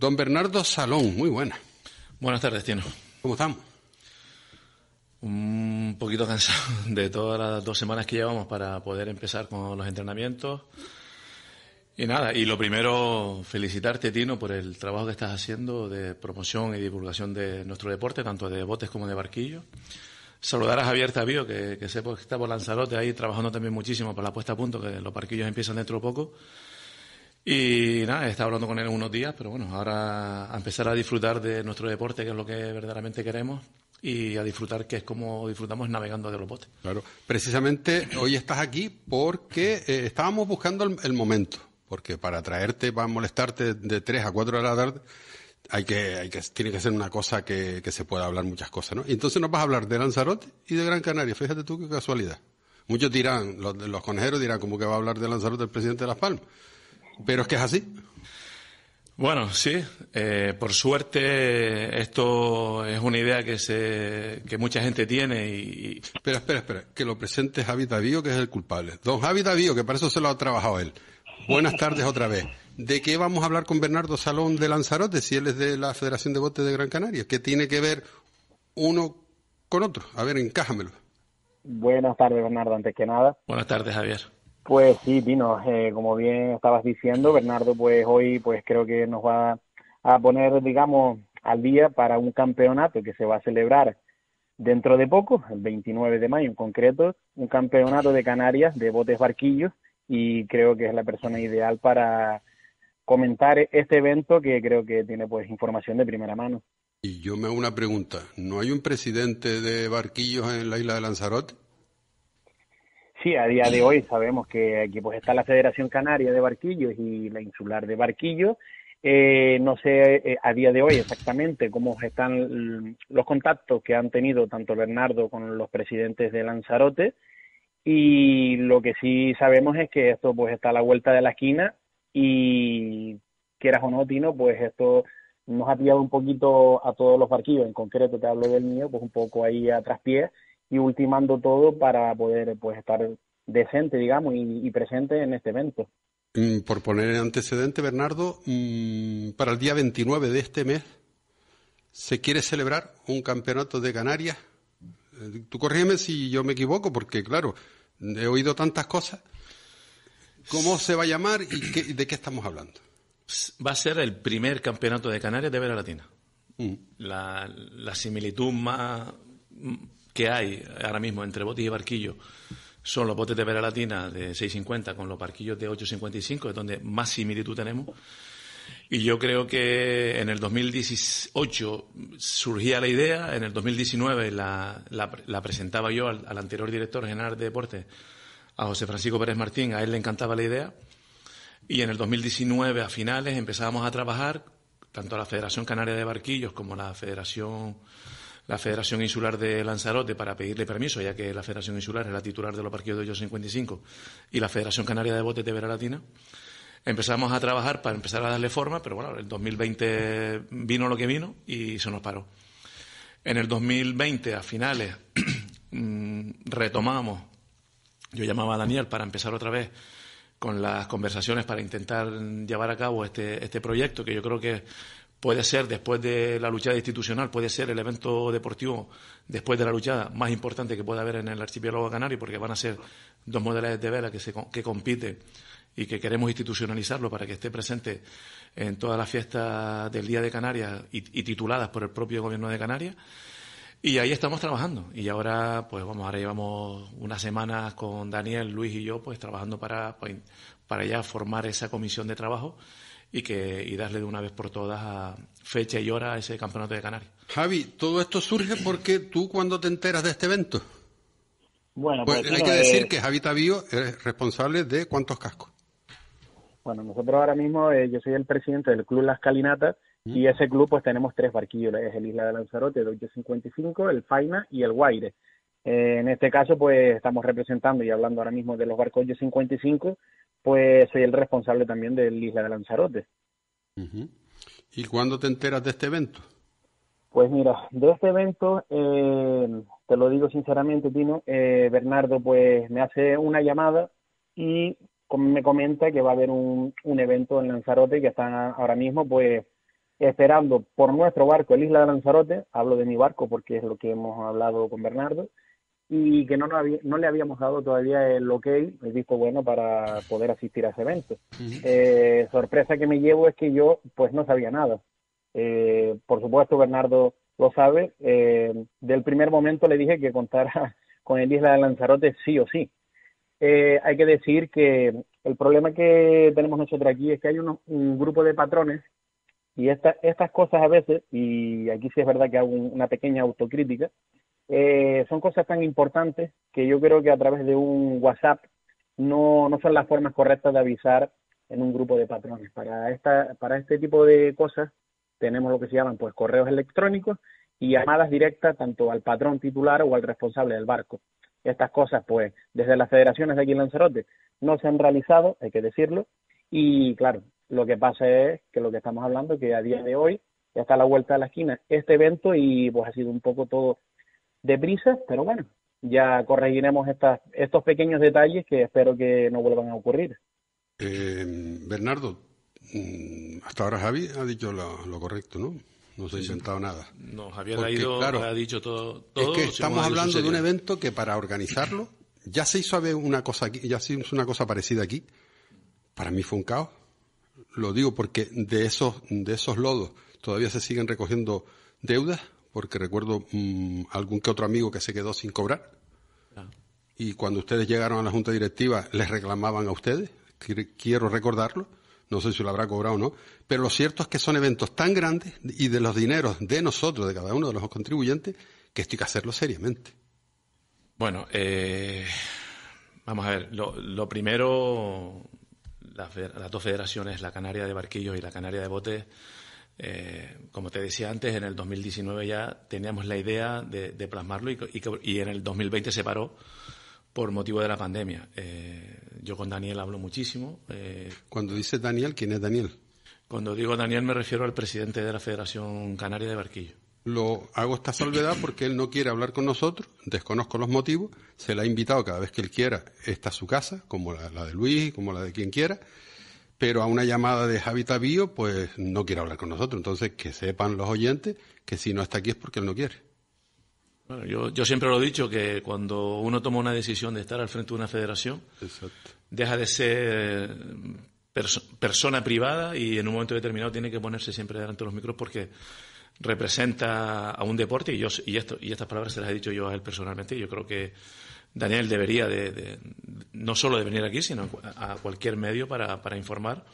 Don Bernardo Salón, muy buena. Buenas tardes, Tino. ¿Cómo estamos? Un poquito cansado de todas las dos semanas que llevamos para poder empezar con los entrenamientos. Y nada, y lo primero, felicitarte, Tino, por el trabajo que estás haciendo de promoción y divulgación de nuestro deporte, tanto de botes como de barquillo. Saludar a Javier Tavío, que, que sé pues, que está por Lanzarote ahí trabajando también muchísimo para la puesta a punto, que los barquillos empiezan dentro de poco. Y nada, he estado hablando con él unos días, pero bueno, ahora a empezar a disfrutar de nuestro deporte, que es lo que verdaderamente queremos, y a disfrutar, que es como disfrutamos navegando de los botes. Claro, precisamente hoy estás aquí porque eh, estábamos buscando el, momento, porque para traerte, para molestarte de 3 a 4 de la tarde, hay que, hay que, tiene que ser una cosa que, se pueda hablar muchas cosas, ¿no? Y entonces nos vas a hablar de Lanzarote y de Gran Canaria, fíjate tú qué casualidad. Muchos dirán, los, los conejeros dirán, como que va a hablar de Lanzarote el presidente de Las Palmas? Pero es que es así. Bueno, sí. Eh, por suerte, esto es una idea que, se, mucha gente tiene y... Espera, espera, espera. Que lo presente Javi Davío, que es el culpable. Don Javi Davío, que para eso se lo ha trabajado él. Buenas tardes otra vez. ¿De qué vamos a hablar con Bernardo Salón de Lanzarote, si él es de la Federación de Botes de Gran Canaria? ¿Qué tiene que ver uno con otro? A ver, encájamelo. Buenas tardes, Bernardo, antes que nada. Buenas tardes, Javier. Pues sí, Pino, eh, como bien estabas diciendo, Bernardo, pues hoy pues creo que nos va a poner, digamos, al día para un campeonato que se va a celebrar dentro de poco, el 29 de mayo en concreto, un campeonato de Canarias de botes barquillos y creo que es la persona ideal para comentar este evento que creo que tiene pues información de primera mano. Y yo me hago una pregunta, ¿no hay un presidente de barquillos en la isla de Lanzarote? Sí, a día de hoy sabemos que aquí pues está la Federación Canaria de Barquillos y la Insular de Barquillos. Eh, no sé eh, a día de hoy exactamente cómo están los contactos que han tenido tanto Bernardo con los presidentes de Lanzarote y lo que sí sabemos es que esto pues está a la vuelta de la esquina y quieras o no, Tino, pues esto nos ha pillado un poquito a todos los barquillos, en concreto te hablo del mío, pues un poco ahí a traspiés y ultimando todo para poder pues estar decente, digamos, y, presente en este evento. Mm, por poner en antecedente, Bernardo, mm, para el día 29 de este mes se quiere celebrar un campeonato de Canarias. Eh, tú corrígeme si yo me equivoco, porque claro, he oído tantas cosas. ¿Cómo se va a llamar y, de qué estamos hablando? Va a ser el primer campeonato de Canarias de Vera Latina. Mm. la, similitud más, que hay ahora mismo entre botes y barquillos son los botes de vela latina de 6,50 con los barquillos de 8,55, es donde más similitud tenemos. Y yo creo que en el 2018 surgía la idea, en el 2019 la, presentaba yo al, anterior director general de deportes, a José Francisco Pérez Martín, a él le encantaba la idea. Y en el 2019, a finales, empezábamos a trabajar, tanto la Federación Canaria de Barquillos como la Federación la Federación Insular de Lanzarote para pedirle permiso, ya que la Federación Insular es la titular de los parqueos de Hoyo 55 y la Federación Canaria de Botes de Vera Latina. Empezamos a trabajar para empezar a darle forma, pero bueno, el 2020 vino lo que vino y se nos paró. En el 2020, a finales, mm, retomamos, yo llamaba a Daniel para empezar otra vez con las conversaciones para intentar llevar a cabo este, este proyecto, que yo creo que puede ser después de la luchada institucional, puede ser el evento deportivo después de la luchada más importante que pueda haber en el archipiélago canario, porque van a ser dos modelos de vela que, compiten y que queremos institucionalizarlo para que esté presente en todas las fiestas del Día de Canarias y, tituladas por el propio Gobierno de Canarias. Y ahí estamos trabajando. Y ahora, pues vamos, ahora llevamos unas semanas con Daniel, Luis y yo, pues trabajando para, pues, para ya formar esa comisión de trabajo y, que, y darle de una vez por todas a fecha y hora a ese campeonato de Canarias. Javi, todo esto surge porque tú cuando te enteras de este evento. Bueno, pues, pues hay que decir eh, que Javi Tavío es responsable de cuántos cascos. Bueno, nosotros ahora mismo, eh, yo soy el presidente del Club Las Calinatas mm. y ese club pues tenemos tres barquillos, es el Isla de Lanzarote, el 855, el Faina y el Guaire. Eh, en este caso, pues estamos representando y hablando ahora mismo de los barcos 855, pues soy el responsable también del Isla de Lanzarote. ¿Y cuándo te enteras de este evento? Pues mira, de este evento, eh, te lo digo sinceramente, Tino, eh, Bernardo pues me hace una llamada y me comenta que va a haber un, un evento en Lanzarote que están ahora mismo pues esperando por nuestro barco, el Isla de Lanzarote, hablo de mi barco porque es lo que hemos hablado con Bernardo, y que no, había, no le habíamos dado todavía el ok, el disco bueno para poder asistir a ese evento. Eh, sorpresa que me llevo es que yo pues no sabía nada. Eh, por supuesto, Bernardo lo sabe. Eh, del primer momento le dije que contara con el Isla de Lanzarote sí o sí. hay que decir que el problema que tenemos nosotros aquí es que hay un grupo de patrones y esta, estas cosas a veces, y aquí sí es verdad que hago una pequeña autocrítica, eh, son cosas tan importantes que yo creo que a través de un WhatsApp no, no son las formas correctas de avisar en un grupo de patrones. Para, esta, para este tipo de cosas tenemos lo que se llaman pues correos electrónicos y llamadas directas tanto al patrón titular o al responsable del barco. Estas cosas, pues, desde las federaciones de aquí en Lanzarote no se han realizado, hay que decirlo, y claro, lo que pasa es que lo que estamos hablando, que a día de hoy ya está a la vuelta de la esquina este evento y pues ha sido un poco todo de brisas pero bueno, ya corregiremos estas, estos pequeños detalles que espero que no vuelvan a ocurrir. Eh, Bernardo, mm, hasta ahora Javi ha dicho lo, correcto, ¿no? No se ha inventado nada. No, Javier ha, ido, ha dicho todo. es que estamos hablando de un evento que para organizarlo ya se hizo una cosa aquí, ya se una cosa parecida aquí. Para mí fue un caos. Lo digo porque de esos de esos lodos todavía se siguen recogiendo deudas porque recuerdo mm, algún que otro amigo que se quedó sin cobrar. Ah. Y cuando ustedes llegaron a la junta directiva, les reclamaban a ustedes, quiero recordarlo, no sé si lo habrá cobrado o no, pero lo cierto es que son eventos tan grandes y de los dineros de nosotros, de cada uno de los contribuyentes, que esto hay que hacerlo seriamente. Bueno, eh, vamos a ver, lo, primero, las, las, dos federaciones, la Canaria de Barquillos y la Canaria de Botes, eh, como te decía antes, en el 2019 ya teníamos la idea de, plasmarlo y, y, en el 2020 se paró por motivo de la pandemia. Eh, yo con Daniel hablo muchísimo. Eh, cuando dice Daniel, ¿quién es Daniel? Cuando digo Daniel me refiero al presidente de la Federación Canaria de Barquillo. Lo hago esta salvedad porque él no quiere hablar con nosotros, desconozco los motivos, se le ha invitado cada vez que él quiera, está su casa, como la, la de Luis, como la de quien quiera, pero a una llamada de Habitat Bio, pues no quiere hablar con nosotros. Entonces, que sepan los oyentes que si no está aquí es porque él no quiere. Bueno, yo, siempre lo he dicho, que cuando uno toma una decisión de estar al frente de una federación, deja de ser eh, persona privada y en un momento determinado tiene que ponerse siempre delante de los micros porque representa a un deporte y, yo, y, esto, y estas palabras se las he dicho yo a él personalmente. Y yo creo que Daniel debería de, no solo de venir aquí, sino a, cualquier medio para, informar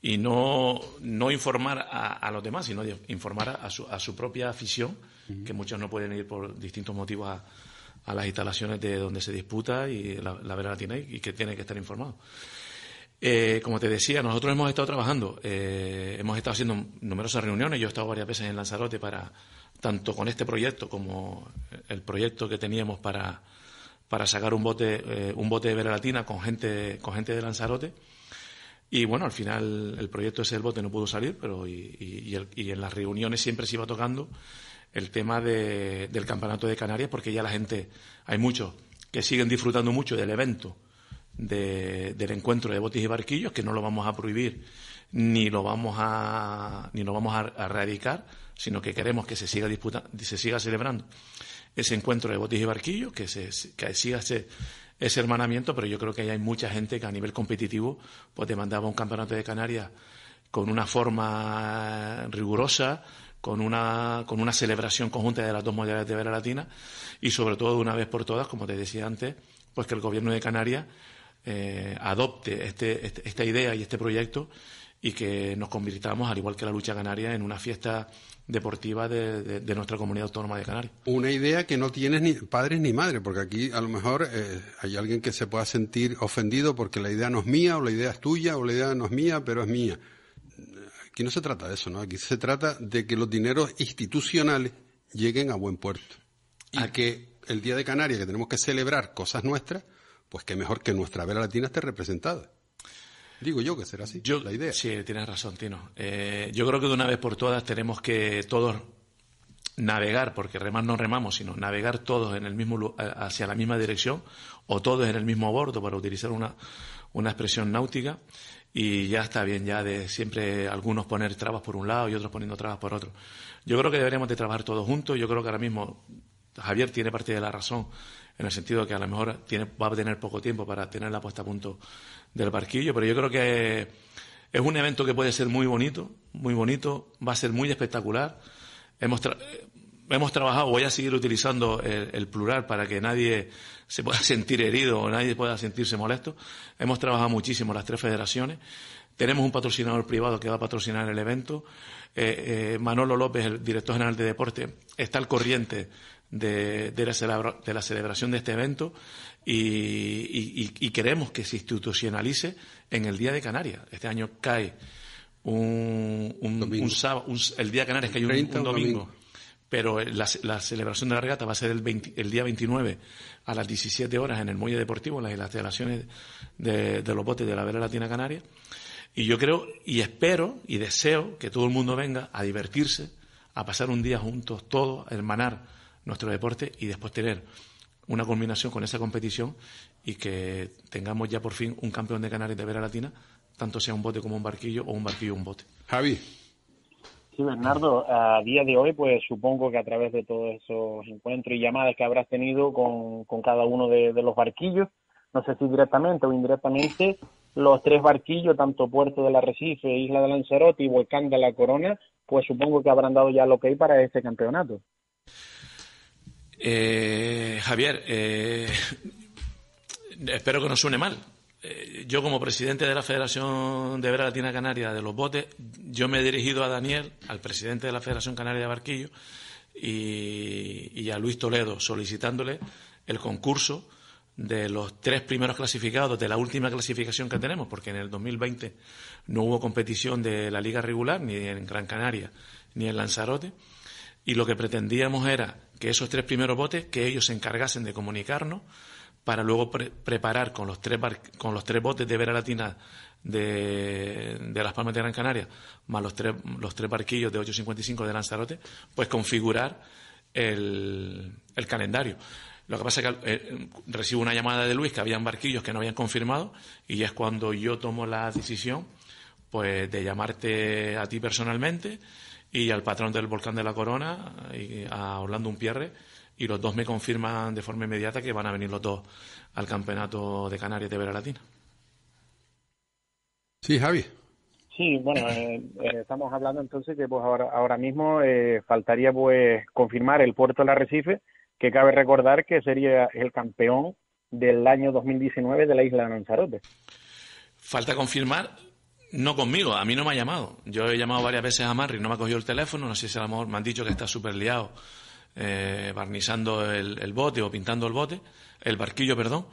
y no, no informar a, los demás, sino informar a su, propia afición, que muchos no pueden ir por distintos motivos a, las instalaciones de donde se disputa y la, verdad la tiene y que tiene que estar informado. Eh, como te decía, nosotros hemos estado trabajando, eh, hemos estado haciendo numerosas reuniones, yo he estado varias veces en Lanzarote para, tanto con este proyecto como el proyecto que teníamos para para sacar un bote, eh, un bote de Vera latina con gente, con gente de Lanzarote. Y bueno, al final el proyecto ese del bote no pudo salir, pero y, en las reuniones siempre se iba tocando el tema del campeonato de Canarias, porque ya la gente, hay muchos que siguen disfrutando mucho del evento, del encuentro de botes y barquillos, que no lo vamos a prohibir ni lo vamos a, ni lo vamos erradicar, sino que queremos que se siga, se siga celebrando ese encuentro de Botis y Barquillo, que, se, que siga ese, hermanamiento, pero yo creo que hay mucha gente que a nivel competitivo pues demandaba un campeonato de Canarias con una forma rigurosa, con una, con una celebración conjunta de las dos modalidades de vela Latina y sobre todo de una vez por todas, como te decía antes, pues que el gobierno de Canarias eh, adopte este, este, esta idea y este proyecto y que nos convirtamos, al igual que la lucha canaria, en una fiesta deportiva de, nuestra comunidad autónoma de Canarias. Una idea que no tienes ni padres ni madres, porque aquí a lo mejor eh, hay alguien que se pueda sentir ofendido porque la idea no es mía, o la idea es tuya, o la idea no es mía, pero es mía. Aquí no se trata de eso, ¿no? Aquí se trata de que los dineros institucionales lleguen a buen puerto. Y que el Día de Canarias, que tenemos que celebrar cosas nuestras, pues que mejor que nuestra vela latina esté representada. Digo yo que será así, la idea. Sí, tienes razón, Tino. Eh, yo creo que de una vez por todas tenemos que todos navegar, porque remar no remamos, sino navegar todos en el mismo, eh, hacia la misma dirección o todos en el mismo bordo, para utilizar una, una expresión náutica, y ya está bien ya de siempre algunos poner trabas por un lado y otros poniendo trabas por otro. Yo creo que deberíamos de trabajar todos juntos, yo creo que ahora mismo Javier tiene parte de la razón en el sentido de que a lo mejor tiene, va a tener poco tiempo para tener la puesta a punto del barquillo, pero yo creo que es un evento que puede ser muy bonito, muy bonito, va a ser muy espectacular. Hemos, eh, trabajado, voy a seguir utilizando el, plural para que nadie se pueda sentir herido o nadie pueda sentirse molesto. Hemos trabajado muchísimo las tres federaciones. Tenemos un patrocinador privado que va a patrocinar el evento. Eh, eh, Manolo López, el director general de deporte, está al corriente de, la, celebración de este evento y, queremos que se institucionalice en el Día de Canarias. Este año cae un, sábado, el Día de Canarias cae un, domingo. pero eh, la, celebración de la regata va a ser el, día 29 a las 17 horas en el muelle deportivo, en las instalaciones de, los botes de la Vela Latina Canaria. Y yo creo y espero y deseo que todo el mundo venga a divertirse, a pasar un día juntos todos, a hermanar nuestro deporte y después tener una culminación con esa competición y que tengamos ya por fin un campeón de Canarias de Vera Latina, tanto sea un bote como un barquillo o un barquillo un bote. Javi. Sí, Bernardo, a día de hoy, pues supongo que a través de todos esos encuentros y llamadas que habrás tenido con, cada uno de, los barquillos, no sé si directamente o indirectamente, los tres barquillos, tanto Puerto de la Arrecife, Isla de Lanzarote y Volcán de la Corona, pues supongo que habrán dado ya lo que hay para este campeonato. Eh, Javier, eh, espero que no suene mal. Eh, yo como presidente de la Federación de Vera Latina Canaria de los Botes, yo me he dirigido a Daniel, al presidente de la Federación Canaria de Barquillo, y, y a Luis Toledo, solicitándole el concurso de los tres primeros clasificados de la última clasificación que tenemos, porque en el 2020 no hubo competición de la liga regular, ni en Gran Canaria, ni en Lanzarote, y lo que pretendíamos era que esos tres primeros botes, que ellos se encargasen de comunicarnos para luego preparar con los, tres con los tres botes de Vera Latina de, Las Palmas de Gran Canaria, más los tres, los tres barquillos de 855 de Lanzarote, pues configurar el, calendario. Lo que pasa es que eh, recibo una llamada de Luis que habían barquillos que no habían confirmado y es cuando yo tomo la decisión pues de llamarte a ti personalmente y al patrón del volcán de la Corona, y a Orlando Unpierre, y los dos me confirman de forma inmediata que van a venir los dos al campeonato de Canarias de Vera Latina. Sí, Javi. Sí, bueno, eh, eh, estamos hablando entonces que pues ahora, ahora mismo eh, faltaría pues confirmar el puerto la Recife, que cabe recordar que sería el campeón del año 2019 de la isla de Lanzarote. Falta confirmar no conmigo, a mí no me ha llamado. Yo he llamado varias veces a Marri, no me ha cogido el teléfono, no sé si a lo mejor me han dicho que está súper liado eh, barnizando el, bote o pintando el bote, el barquillo, perdón.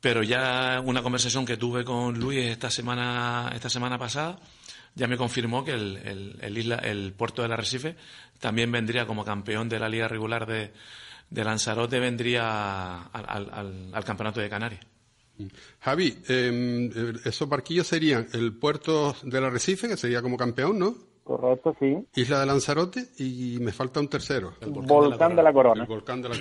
Pero ya una conversación que tuve con Luis esta semana, esta semana pasada, ya me confirmó que el, Puerto de isla, el puerto del Arrecife también vendría como campeón de la liga regular de, Lanzarote, vendría al campeonato de Canarias. Javi, em, eh, esos barquillos serían el puerto de la Recife que sería como campeón, ¿no? Correcto, sí. Isla de Lanzarote y me falta un tercero. volcán, de, la corona. la corona.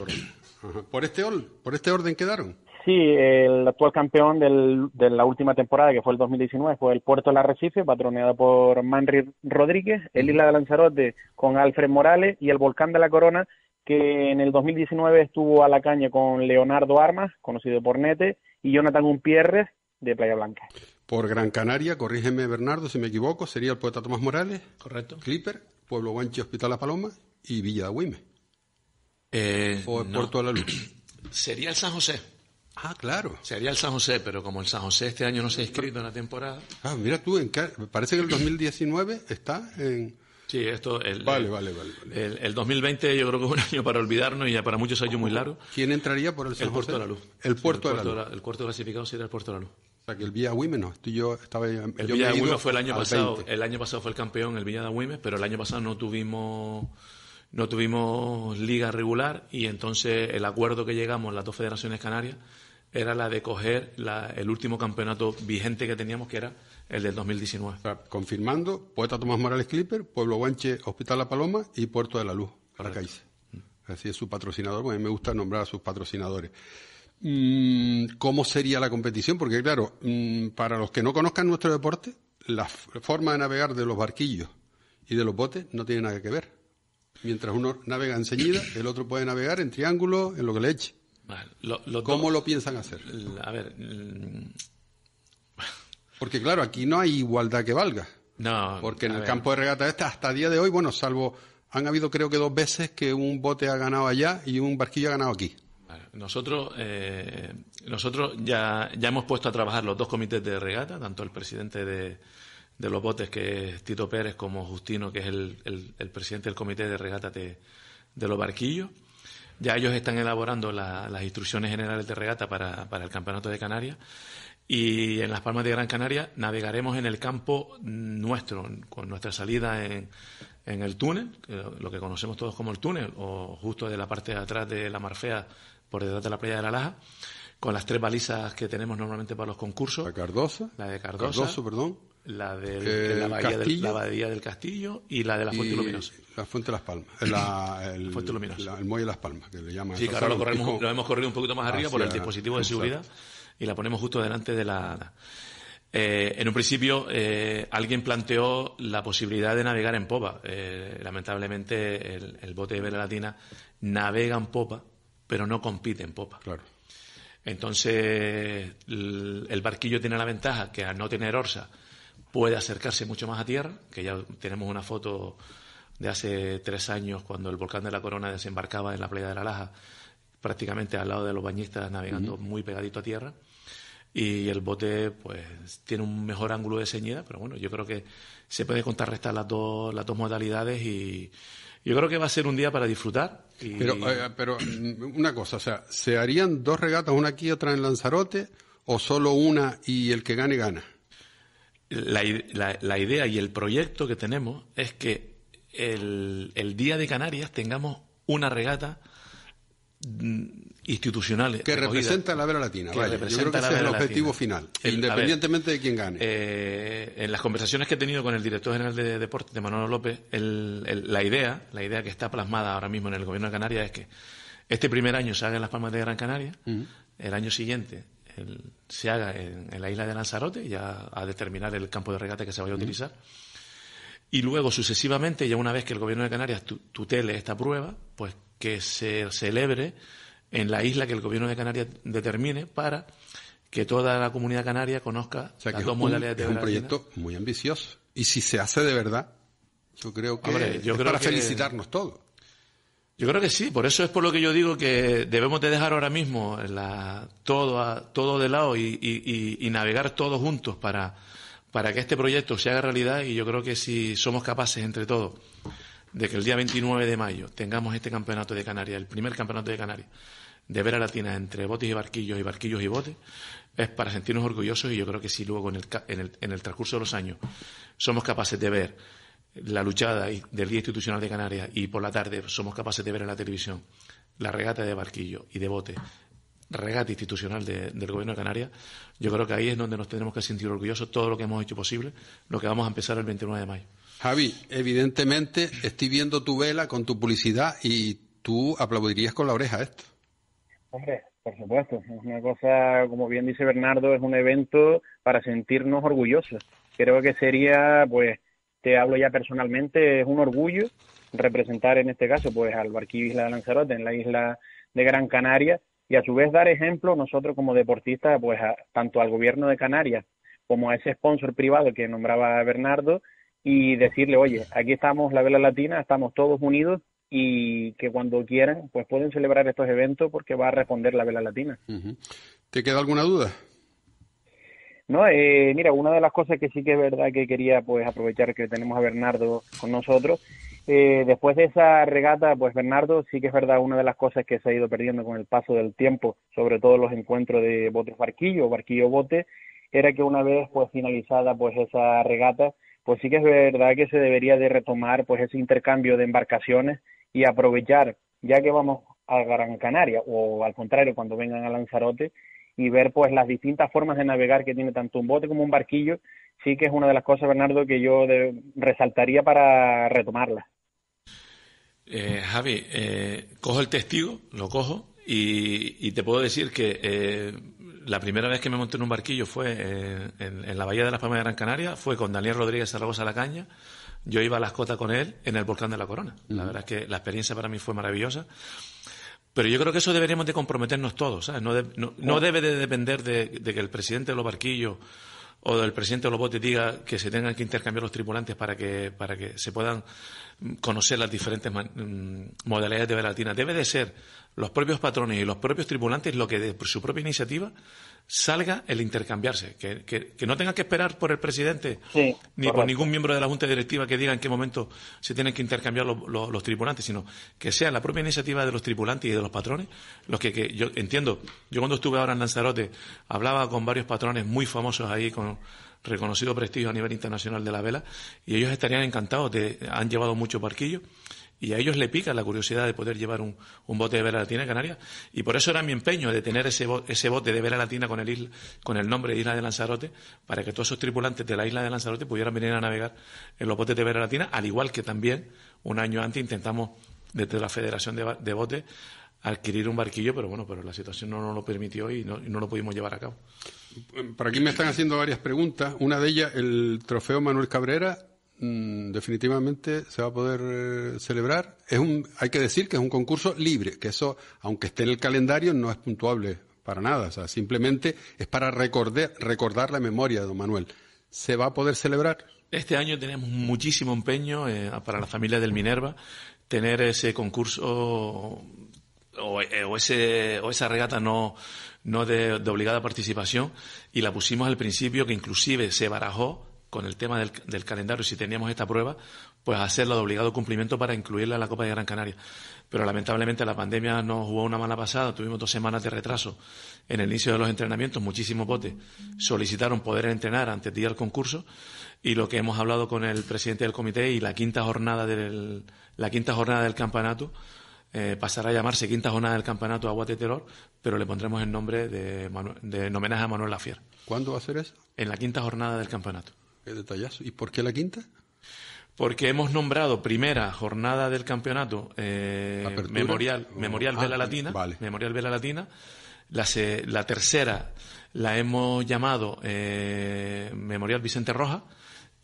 Este ¿Por, este orden quedaron? Sí, el actual campeón de la última temporada, que fue el 2019, fue el Puerto de la Recife patroneado por Manri Rodríguez, el Isla de Lanzarote con Alfred Morales y el Volcán de la Corona, que en el 2019 estuvo a la caña con Leonardo Armas, conocido por Nete, y Jonathan Umpierre de Playa Blanca. Por Gran Canaria, corrígeme Bernardo si me equivoco, sería el poeta Tomás Morales. Correcto. Clipper, Pueblo Guanche, Hospital La Paloma y Villa de Huime. o el Puerto de la Luz. Sería el San José. Ah, claro. Sería el San José, pero como el San José este año no se ha inscrito en la temporada. Ah, mira tú, en, parece que el 2019 está en, Sí, esto. El, vale, vale, vale. El, 2020 yo creo que es un año para olvidarnos y para muchos años muy largo. ¿Quién entraría por el San El Puerto de la Luz. El Puerto, de la, Luz. el cuarto clasificado sería el Puerto de la Luz. O sea, que el Villa no, yo estaba... El yo Villa fue el año pasado, el año pasado fue el campeón, el Villa de pero el año pasado no tuvimos no tuvimos liga regular y entonces el acuerdo que llegamos las dos federaciones canarias era la de coger la, el último campeonato vigente que teníamos, que era el del 2019. confirmando, Poeta Tomás Morales Clipper, Pueblo Guanche, Hospital La Paloma y Puerto de la Luz, la calle. Mm. Así es su patrocinador, bueno, me gusta nombrar a sus patrocinadores. Mm, ¿Cómo sería la competición? Porque claro, mm, para los que no conozcan nuestro deporte, la forma de navegar de los barquillos y de los botes no tiene nada que ver. Mientras uno navega en ceñida, el otro puede navegar en triángulo, en lo que le eche. ¿Cómo lo piensan hacer? A ver, porque claro, aquí no hay igualdad que valga. No. Porque en el campo de regata esta, hasta día de hoy, bueno, salvo han habido creo que dos veces que un bote ha ganado allá y un barquillo ha ganado aquí. Nosotros, eh, nosotros ya, ya hemos puesto a trabajar los dos comités de regata, tanto el presidente de, de los botes, que es Tito Pérez, como Justino, que es el, el, presidente del comité de regata de, de, los barquillos. Ya ellos están elaborando las instrucciones generales de regata para, para el Campeonato de Canarias. Y en las Palmas de Gran Canaria navegaremos en el campo nuestro, con nuestra salida en, el túnel, lo que conocemos todos como el túnel, o justo de la parte de atrás de la Marfea, por detrás de la playa de la Laja, con las tres balizas que tenemos normalmente para los concursos. La Cardosa. La de Cardosa. Cardoso, perdón. La eh, de la, bahía del, Castillo y la de la Fuente Luminosa. La Fuente de las Palmas. Eh, el, Muelle de las Palmas, que le llaman. Sí, claro, lo, hemos corrido un poquito más arriba por el dispositivo de seguridad y la ponemos justo delante de la... Eh, en un principio, eh, alguien planteó la posibilidad de navegar en popa. Eh, lamentablemente, el, bote de vela latina navega en popa, pero no compite en popa. Claro. Entonces, el, el barquillo tiene la ventaja que al no tener orsa puede acercarse mucho más a tierra, que ya tenemos una foto de hace tres años cuando el volcán de la Corona desembarcaba en la playa de la Laja prácticamente al lado de los bañistas, navegando muy pegadito a tierra. Y el bote, pues, tiene un mejor ángulo de ceñida, pero bueno, yo creo que se puede contrarrestar las dos, las dos modalidades y yo creo que va a ser un día para disfrutar. Pero, eh, mm, una cosa, o sea, ¿se harían dos regatas, una aquí y otra en Lanzarote, o solo una y el que gane, gana? La, la, la, idea y el proyecto que tenemos es que el, el, día de Canarias tengamos una regata Mm, institucionales. Que representa la vera latina. Que Yo creo que ese es el objetivo final, independientemente de quién gane. Eh, en las conversaciones que he tenido con el director general de deportes, de Manolo López, la idea, la idea que está plasmada ahora mismo en el gobierno de Canarias es que este primer año se haga en las Palmas de Gran Canaria, el año siguiente se haga en, la isla de Lanzarote, ya a determinar el campo de regate que se vaya a utilizar. Y luego, sucesivamente, ya una vez que el gobierno de Canarias tutele esta prueba, pues que se celebre en la isla que el gobierno de Canarias determine para que toda la comunidad canaria conozca o sea, las que dos de Es un proyecto muy ambicioso. Y si se hace de verdad, yo creo que para felicitarnos todos. Yo creo que sí, por eso es por lo que yo digo que debemos de dejar ahora mismo todo, a, todo de lado y, navegar todos juntos para, para que este proyecto se haga realidad y yo creo que si somos capaces entre todos de que el día 29 de mayo tengamos este campeonato de Canarias, el primer campeonato de Canarias de ver a Latina entre botes y barquillos y barquillos y botes, es para sentirnos orgullosos y yo creo que si luego en el, en el, transcurso de los años somos capaces de ver la luchada del Día Institucional de Canarias y por la tarde somos capaces de ver en la televisión la regata de barquillo y de bote, regata institucional del Gobierno de Canarias, yo creo que ahí es donde nos tenemos que sentir orgullosos todo lo que hemos hecho posible, lo que vamos a empezar el 29 de mayo. Javi, evidentemente estoy viendo tu vela con tu publicidad y tú aplaudirías con la oreja esto. Hombre, por supuesto, es una cosa, como bien dice Bernardo, es un evento para sentirnos orgullosos. Creo que sería, pues, te hablo ya personalmente, es un orgullo representar en este caso, pues, al Barquillo Isla de Lanzarote, en la isla de Gran Canaria, y a su vez dar ejemplo nosotros como deportistas, pues, tanto al gobierno de Canarias como a ese sponsor privado que nombraba Bernardo, y decirle, oye, aquí estamos la Vela Latina, estamos todos unidos y que cuando quieran, pues pueden celebrar estos eventos porque va a responder la Vela Latina. ¿Te queda alguna duda? No, eh, mira, una de las cosas que sí que es verdad que quería pues aprovechar que tenemos a Bernardo con nosotros. Eh, después de esa regata, pues Bernardo, sí que es verdad, una de las cosas que se ha ido perdiendo con el paso del tiempo, sobre todo los encuentros de botes barquillo, barquillo bote, era que una vez pues finalizada pues esa regata, pues sí que es verdad que se debería de retomar pues ese intercambio de embarcaciones y aprovechar, ya que vamos a Gran Canaria o al contrario cuando vengan a Lanzarote y ver pues las distintas formas de navegar que tiene tanto un bote como un barquillo, sí que es una de las cosas, Bernardo, que yo resaltaría para retomarla. Eh, Javi, eh, cojo el testigo, lo cojo, y, te puedo decir que eh, la primera vez que me monté en un barquillo fue eh, en, la Bahía de las Palmas de Gran Canaria, fue con Daniel Rodríguez Zaragoza La Caña. Yo iba a las cotas con él en el volcán de la Corona. La verdad es que la experiencia para mí fue maravillosa. Pero yo creo que eso deberíamos de comprometernos todos, No, oh. debe de depender de, de, que el presidente de los barquillos o el presidente de los diga que se tengan que intercambiar los tripulantes para que, para que se puedan conocer las diferentes mm, modalidades de velatina. Debe de ser los propios patrones y los propios tripulantes lo que por su propia iniciativa salga el intercambiarse, que, no tenga que esperar por el presidente ni por ningún miembro de la Junta Directiva que diga en qué momento se tienen que intercambiar los, tripulantes, sino que sea la propia iniciativa de los tripulantes y de los patrones los que, que, yo entiendo. Yo cuando estuve ahora en Lanzarote hablaba con varios patrones muy famosos ahí con reconocido prestigio a nivel internacional de la vela y ellos estarían encantados de han llevado mucho parquillo y a ellos le pica la curiosidad de poder llevar un, bote de vela latina en Canarias. Y por eso era mi empeño de tener ese, bote de vela latina con el, con el nombre de Isla de Lanzarote, para que todos esos tripulantes de la Isla de Lanzarote pudieran venir a navegar en los botes de vela latina, al igual que también un año antes intentamos desde la Federación de, Botes adquirir un barquillo, pero bueno, pero la situación no nos lo permitió y no, y no, lo pudimos llevar a cabo. Por aquí me están haciendo varias preguntas. Una de ellas, el trofeo Manuel Cabrera Mm, definitivamente se va a poder eh, celebrar. hay que decir que es un concurso libre, que eso, aunque esté en el calendario, no es puntuable para nada. simplemente es para recordar, la memoria de don Manuel. ¿Se va a poder celebrar? Este año tenemos muchísimo empeño eh, para la familia del Minerva tener ese concurso o, eh, o, esa regata no, de, obligada participación y la pusimos al principio que inclusive se barajó con el tema del, calendario, si teníamos esta prueba, pues hacerla de obligado cumplimiento para incluirla en la Copa de Gran Canaria. Pero lamentablemente la pandemia nos jugó una mala pasada, tuvimos dos semanas de retraso en el inicio de los entrenamientos, muchísimos botes solicitaron poder entrenar antes de ir al concurso y lo que hemos hablado con el presidente del comité y la quinta jornada del, la quinta jornada del campeonato eh, pasará a llamarse quinta jornada del campeonato Agua de Terror, pero le pondremos el nombre de, en homenaje a Manuel Lafier. ¿Cuándo va a ser eso? En la quinta jornada del campeonato. Qué detallazo. ¿Y por qué la quinta? Porque hemos nombrado primera jornada del campeonato eh, Memorial, oh. ah, Memorial Vela Latina. Memorial Vela Latina. La, tercera la hemos llamado eh, Memorial Vicente Roja.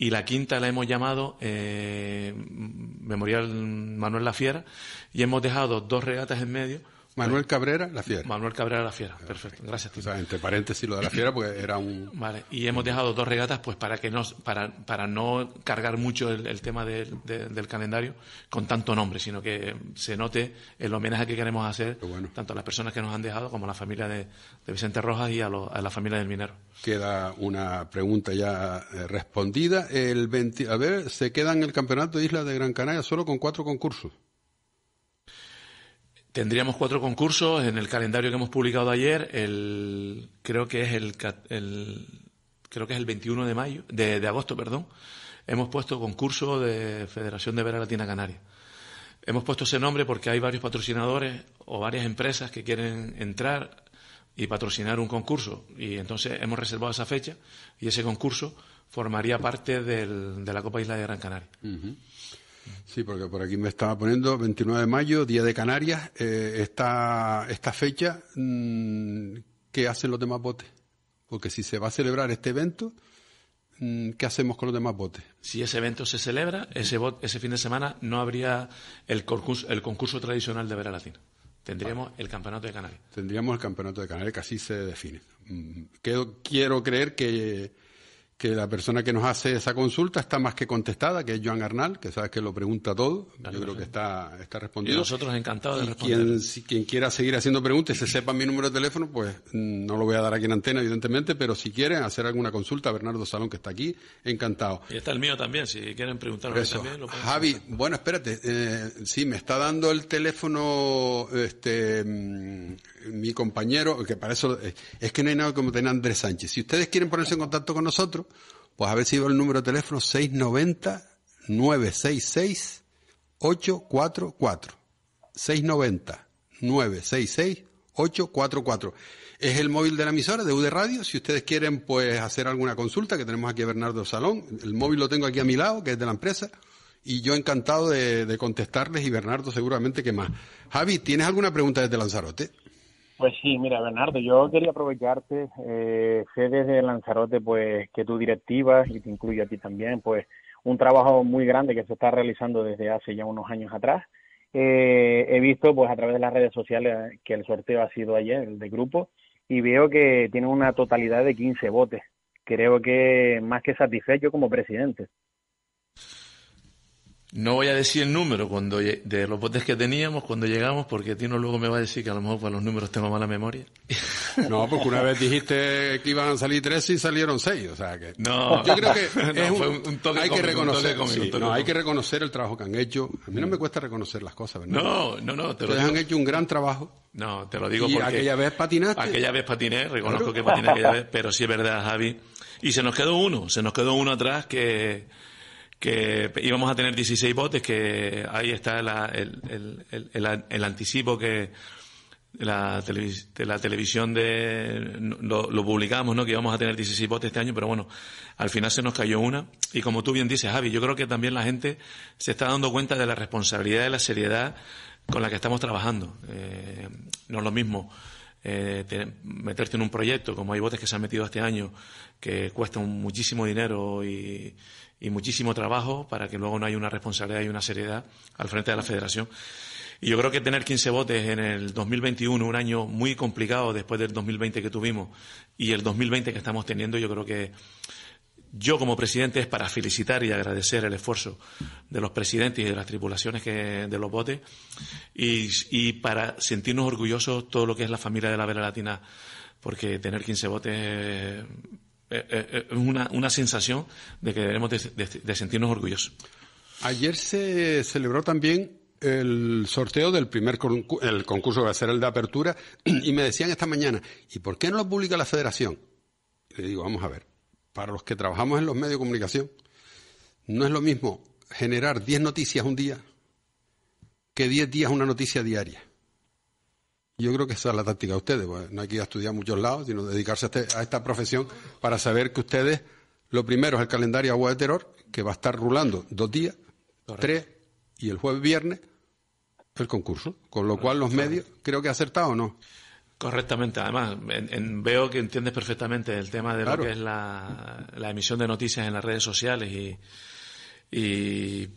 Y la quinta la hemos llamado eh, Memorial Manuel La Fiera. Y hemos dejado dos regatas en medio Manuel Cabrera, La Fiera. Manuel Cabrera, La Fiera, perfecto. Gracias, O sea, entre paréntesis lo de La Fiera, porque era un... Vale, y hemos dejado dos regatas, pues para, que nos, para, para no cargar mucho el, tema del calendario con tanto nombre, sino que se note el homenaje que queremos hacer tanto a las personas que nos han dejado como a la familia de, Vicente Rojas y a, a, la familia del minero. Queda una pregunta ya eh, respondida. El 20, a ver, se queda en el Campeonato de Islas de Gran Canaria solo con cuatro concursos. Tendríamos cuatro concursos en el calendario que hemos publicado ayer. El, creo que es el, el creo que es el 21 de mayo, de, agosto, perdón. Hemos puesto concurso de Federación de Vera Latina Canaria. Hemos puesto ese nombre porque hay varios patrocinadores o varias empresas que quieren entrar y patrocinar un concurso. Y entonces hemos reservado esa fecha y ese concurso formaría parte del, de la Copa Isla de Gran Canaria. Sí, porque por aquí me estaba poniendo 29 de mayo, Día de Canarias, eh, esta, fecha, mm, ¿qué hacen los demás botes? Porque si se va a celebrar este evento, mm, ¿qué hacemos con los demás botes? Si ese evento se celebra, ese, bot, ese fin de semana no habría el concurso, el concurso tradicional de Vera Latina. Tendríamos el campeonato de Canarias. Tendríamos el campeonato de Canarias, que así se define. Mm, quiero creer que que la persona que nos hace esa consulta está más que contestada, que es Joan Arnal, que sabes que lo pregunta todo. Yo creo que está, está respondido. Y nosotros encantados de responder. Quien, quien quiera seguir haciendo preguntas y se sepa mi número de teléfono, pues mm, no lo voy a dar aquí en antena, evidentemente, pero si quieren hacer alguna consulta, Bernardo Salón, que está aquí, encantado. Y está el mío también, si quieren preguntar también. Lo Javi, bueno, espérate, eh, sí, me está dando el teléfono, este, mm, mi compañero, que para eso eh, es que no hay nada como tener Andrés Sánchez. Si ustedes quieren ponerse en contacto con nosotros, pues a ver si veo el número de teléfono 690 966 844. 690 966 844. Es el móvil de la emisora de UD Radio. Si ustedes quieren pues hacer alguna consulta, que tenemos aquí a Bernardo Salón, el móvil lo tengo aquí a mi lado, que es de la empresa, y yo encantado de, de contestarles y Bernardo seguramente que más. Javi, ¿tienes alguna pregunta desde Lanzarote? Pues sí, mira, Bernardo, yo quería aprovecharte, eh, sé desde Lanzarote pues que tu directiva y te incluyo a ti también, pues un trabajo muy grande que se está realizando desde hace ya unos años atrás. Eh, he visto pues a través de las redes sociales eh, que el sorteo ha sido ayer, el de grupo, y veo que tiene una totalidad de 15 votos. Creo que más que satisfecho como presidente. No voy a decir el número cuando de los botes que teníamos cuando llegamos, porque Tino luego me va a decir que a lo mejor para los números tengo mala memoria. No, porque una vez dijiste que iban a salir tres y salieron seis, o sea que. No, yo creo que fue un, toque hay que reconocer, no, hay que reconocer el trabajo que han hecho. A mí no me cuesta reconocer las cosas, ¿verdad? No, no, no. Te han hecho un gran trabajo. No, te lo digo y porque aquella vez patinaste. Aquella vez patiné, reconozco que patiné aquella vez, pero sí es verdad, Javi. Y se nos quedó uno, se nos quedó uno atrás que que íbamos a tener 16 botes, que ahí está la, el, el, el, el, anticipo que la, la televisión de, lo, publicamos, ¿no? que íbamos a tener 16 botes este año, pero bueno, al final se nos cayó una. Y como tú bien dices, Javi, yo creo que también la gente se está dando cuenta de la responsabilidad y la seriedad con la que estamos trabajando. Eh, no es lo mismo. Eh, meterte en un proyecto, como hay botes que se han metido este año, que cuestan muchísimo dinero y, y muchísimo trabajo para que luego no haya una responsabilidad y una seriedad al frente de la federación. Y yo creo que tener 15 botes en el 2021, un año muy complicado después del 2020 que tuvimos y el 2020 que estamos teniendo, yo creo que yo como presidente es para felicitar y agradecer el esfuerzo de los presidentes y de las tripulaciones de los botes y, para sentirnos orgullosos todo lo que es la familia de la vela Latina, porque tener 15 botes eh, eh, eh, es una, sensación de que debemos de, sentirnos orgullosos. Ayer se celebró también el sorteo del primer concurso, el concurso que va a ser el de apertura, y me decían esta mañana, ¿y por qué no lo publica la federación? le digo, vamos a ver, para los que trabajamos en los medios de comunicación, no es lo mismo generar 10 noticias un día que 10 días una noticia diaria. Yo creo que esa es la táctica de ustedes. Pues. No hay que ir a estudiar muchos lados, sino dedicarse este, a, esta profesión para saber que ustedes, lo primero es el calendario Agua de Terror, que va a estar rulando dos días, tres, y el jueves viernes el concurso. Con lo cual los medios, creo que ha acertado o no. Correctamente, además, veo que entiendes perfectamente el tema de lo que es la, emisión de noticias en las redes sociales y, y,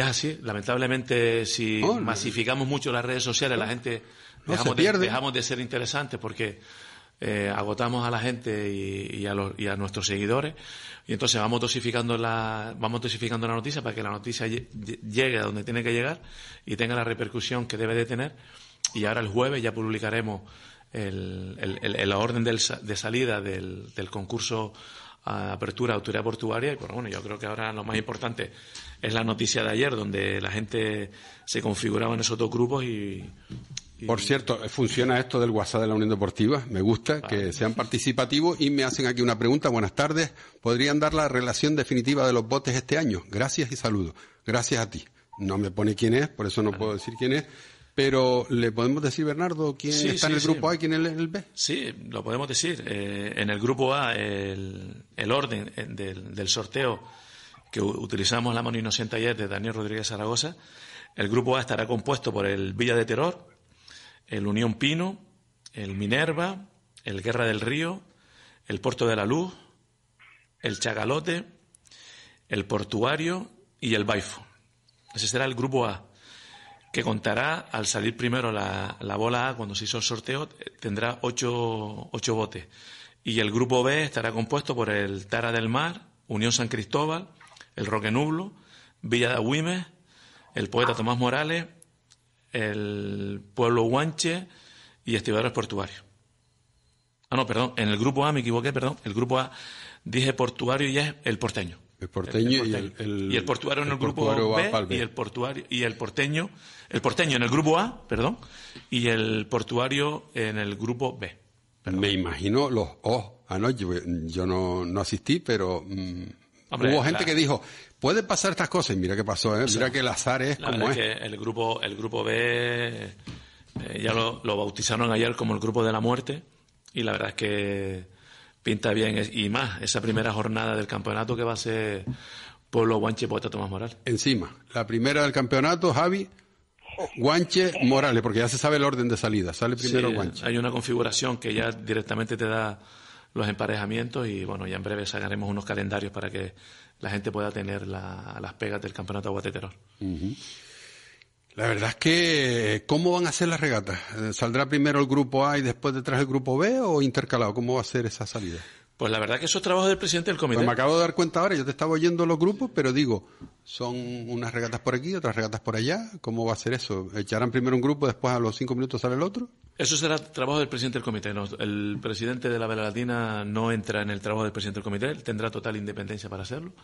es así. Lamentablemente, si masificamos mucho las redes sociales, la gente dejamos, de, ser interesantes porque eh, agotamos a la gente y, a nuestros seguidores y entonces vamos dosificando la vamos dosificando la noticia para que la noticia llegue a donde tiene que llegar y tenga la repercusión que debe de tener y ahora el jueves ya publicaremos el, orden de salida del, concurso a apertura autoridad portuaria y pues bueno yo creo que ahora lo más importante es la noticia de ayer donde la gente se configuraba en esos dos grupos y, por cierto, funciona esto del WhatsApp de la Unión Deportiva. Me gusta que sean participativos y me hacen aquí una pregunta. Buenas tardes. ¿Podrían dar la relación definitiva de los botes este año? Gracias y saludos. Gracias a ti. No me pone quién es, por eso no puedo decir quién es. Pero le podemos decir, Bernardo, quién está en el grupo A y quién es el B. Sí, lo podemos decir. Eh, en el grupo A, el, orden eh, del, del, sorteo que utilizamos la mano inocente ayer de Daniel Rodríguez Zaragoza, el grupo A estará compuesto por el Villa de Terror, el Unión Pino, el Minerva, el Guerra del Río, el Puerto de la Luz, el Chagalote, el Portuario y el Baifo. Ese será el grupo A, que contará al salir primero la, bola A cuando se hizo el sorteo, tendrá ocho, botes. Y el grupo B estará compuesto por el Tara del Mar, Unión San Cristóbal, el Roque Nublo, Villa de Agüimes, el poeta Tomás Morales, el pueblo Huanche y Estibadores Portuarios. Ah, no, perdón, en el grupo A me equivoqué, perdón. El grupo A dije portuario y es el porteño. El porteño, y el, portuario en el, grupo B, y el portuario y el porteño, el porteño en el grupo A, perdón, y el portuario en el grupo B. Me imagino los O anoche, ah, yo no, no asistí, pero mm, Hubo gente que dijo, puede pasar estas cosas, y mira qué pasó, ¿eh? mira que el azar es el grupo, el grupo B eh, ya lo, bautizaron ayer como el grupo de la muerte, y la verdad es que pinta bien, y más, esa primera jornada del campeonato que va a ser Pueblo Guanche Poeta Tomás Morales. Encima, la primera del campeonato, Javi, Guanche Morales, porque ya se sabe el orden de salida, sale primero Guanche. Hay una configuración que ya directamente te da los emparejamientos y bueno, ya en breve sacaremos unos calendarios para que la gente pueda tener las pegas del campeonato de La verdad es que, eh, ¿cómo van a ser las regatas? Eh, ¿Saldrá primero el grupo A y después detrás el grupo B o intercalado? ¿Cómo va a ser esa salida? Pues la verdad que eso es trabajo del presidente del comité. Pues me acabo de dar cuenta ahora, yo te estaba oyendo los grupos, pero digo, son unas regatas por aquí, otras regatas por allá. ¿Cómo va a ser eso? ¿Echarán primero un grupo, después a los cinco minutos sale el otro? Eso será trabajo del presidente del comité. el presidente de la Vela Latina no entra en el trabajo del presidente del comité, él tendrá total independencia para hacerlo.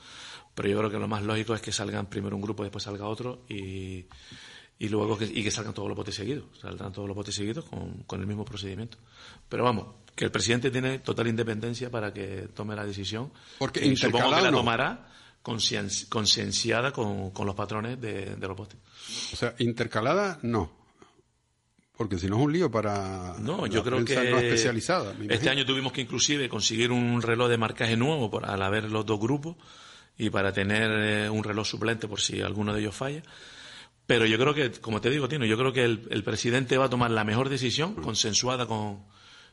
Pero yo creo que lo más lógico es que salgan primero un grupo, después salga otro y, luego que, y que salgan todos los botes seguidos. Saldrán todos los botes seguidos con, con el mismo procedimiento. Pero vamos, que el presidente tiene total independencia para que tome la decisión. Porque y supongo que la tomará concienciada con, los patrones de, los postes. O sea, intercalada no. Porque si no es un lío para no, yo creo que especializada. Este año tuvimos que inclusive conseguir un reloj de marcaje nuevo al haber los dos grupos y para tener eh, un reloj suplente por si alguno de ellos falla. Pero yo creo que, como te digo, Tino, yo creo que el presidente va a tomar la mejor decisión mm. consensuada con,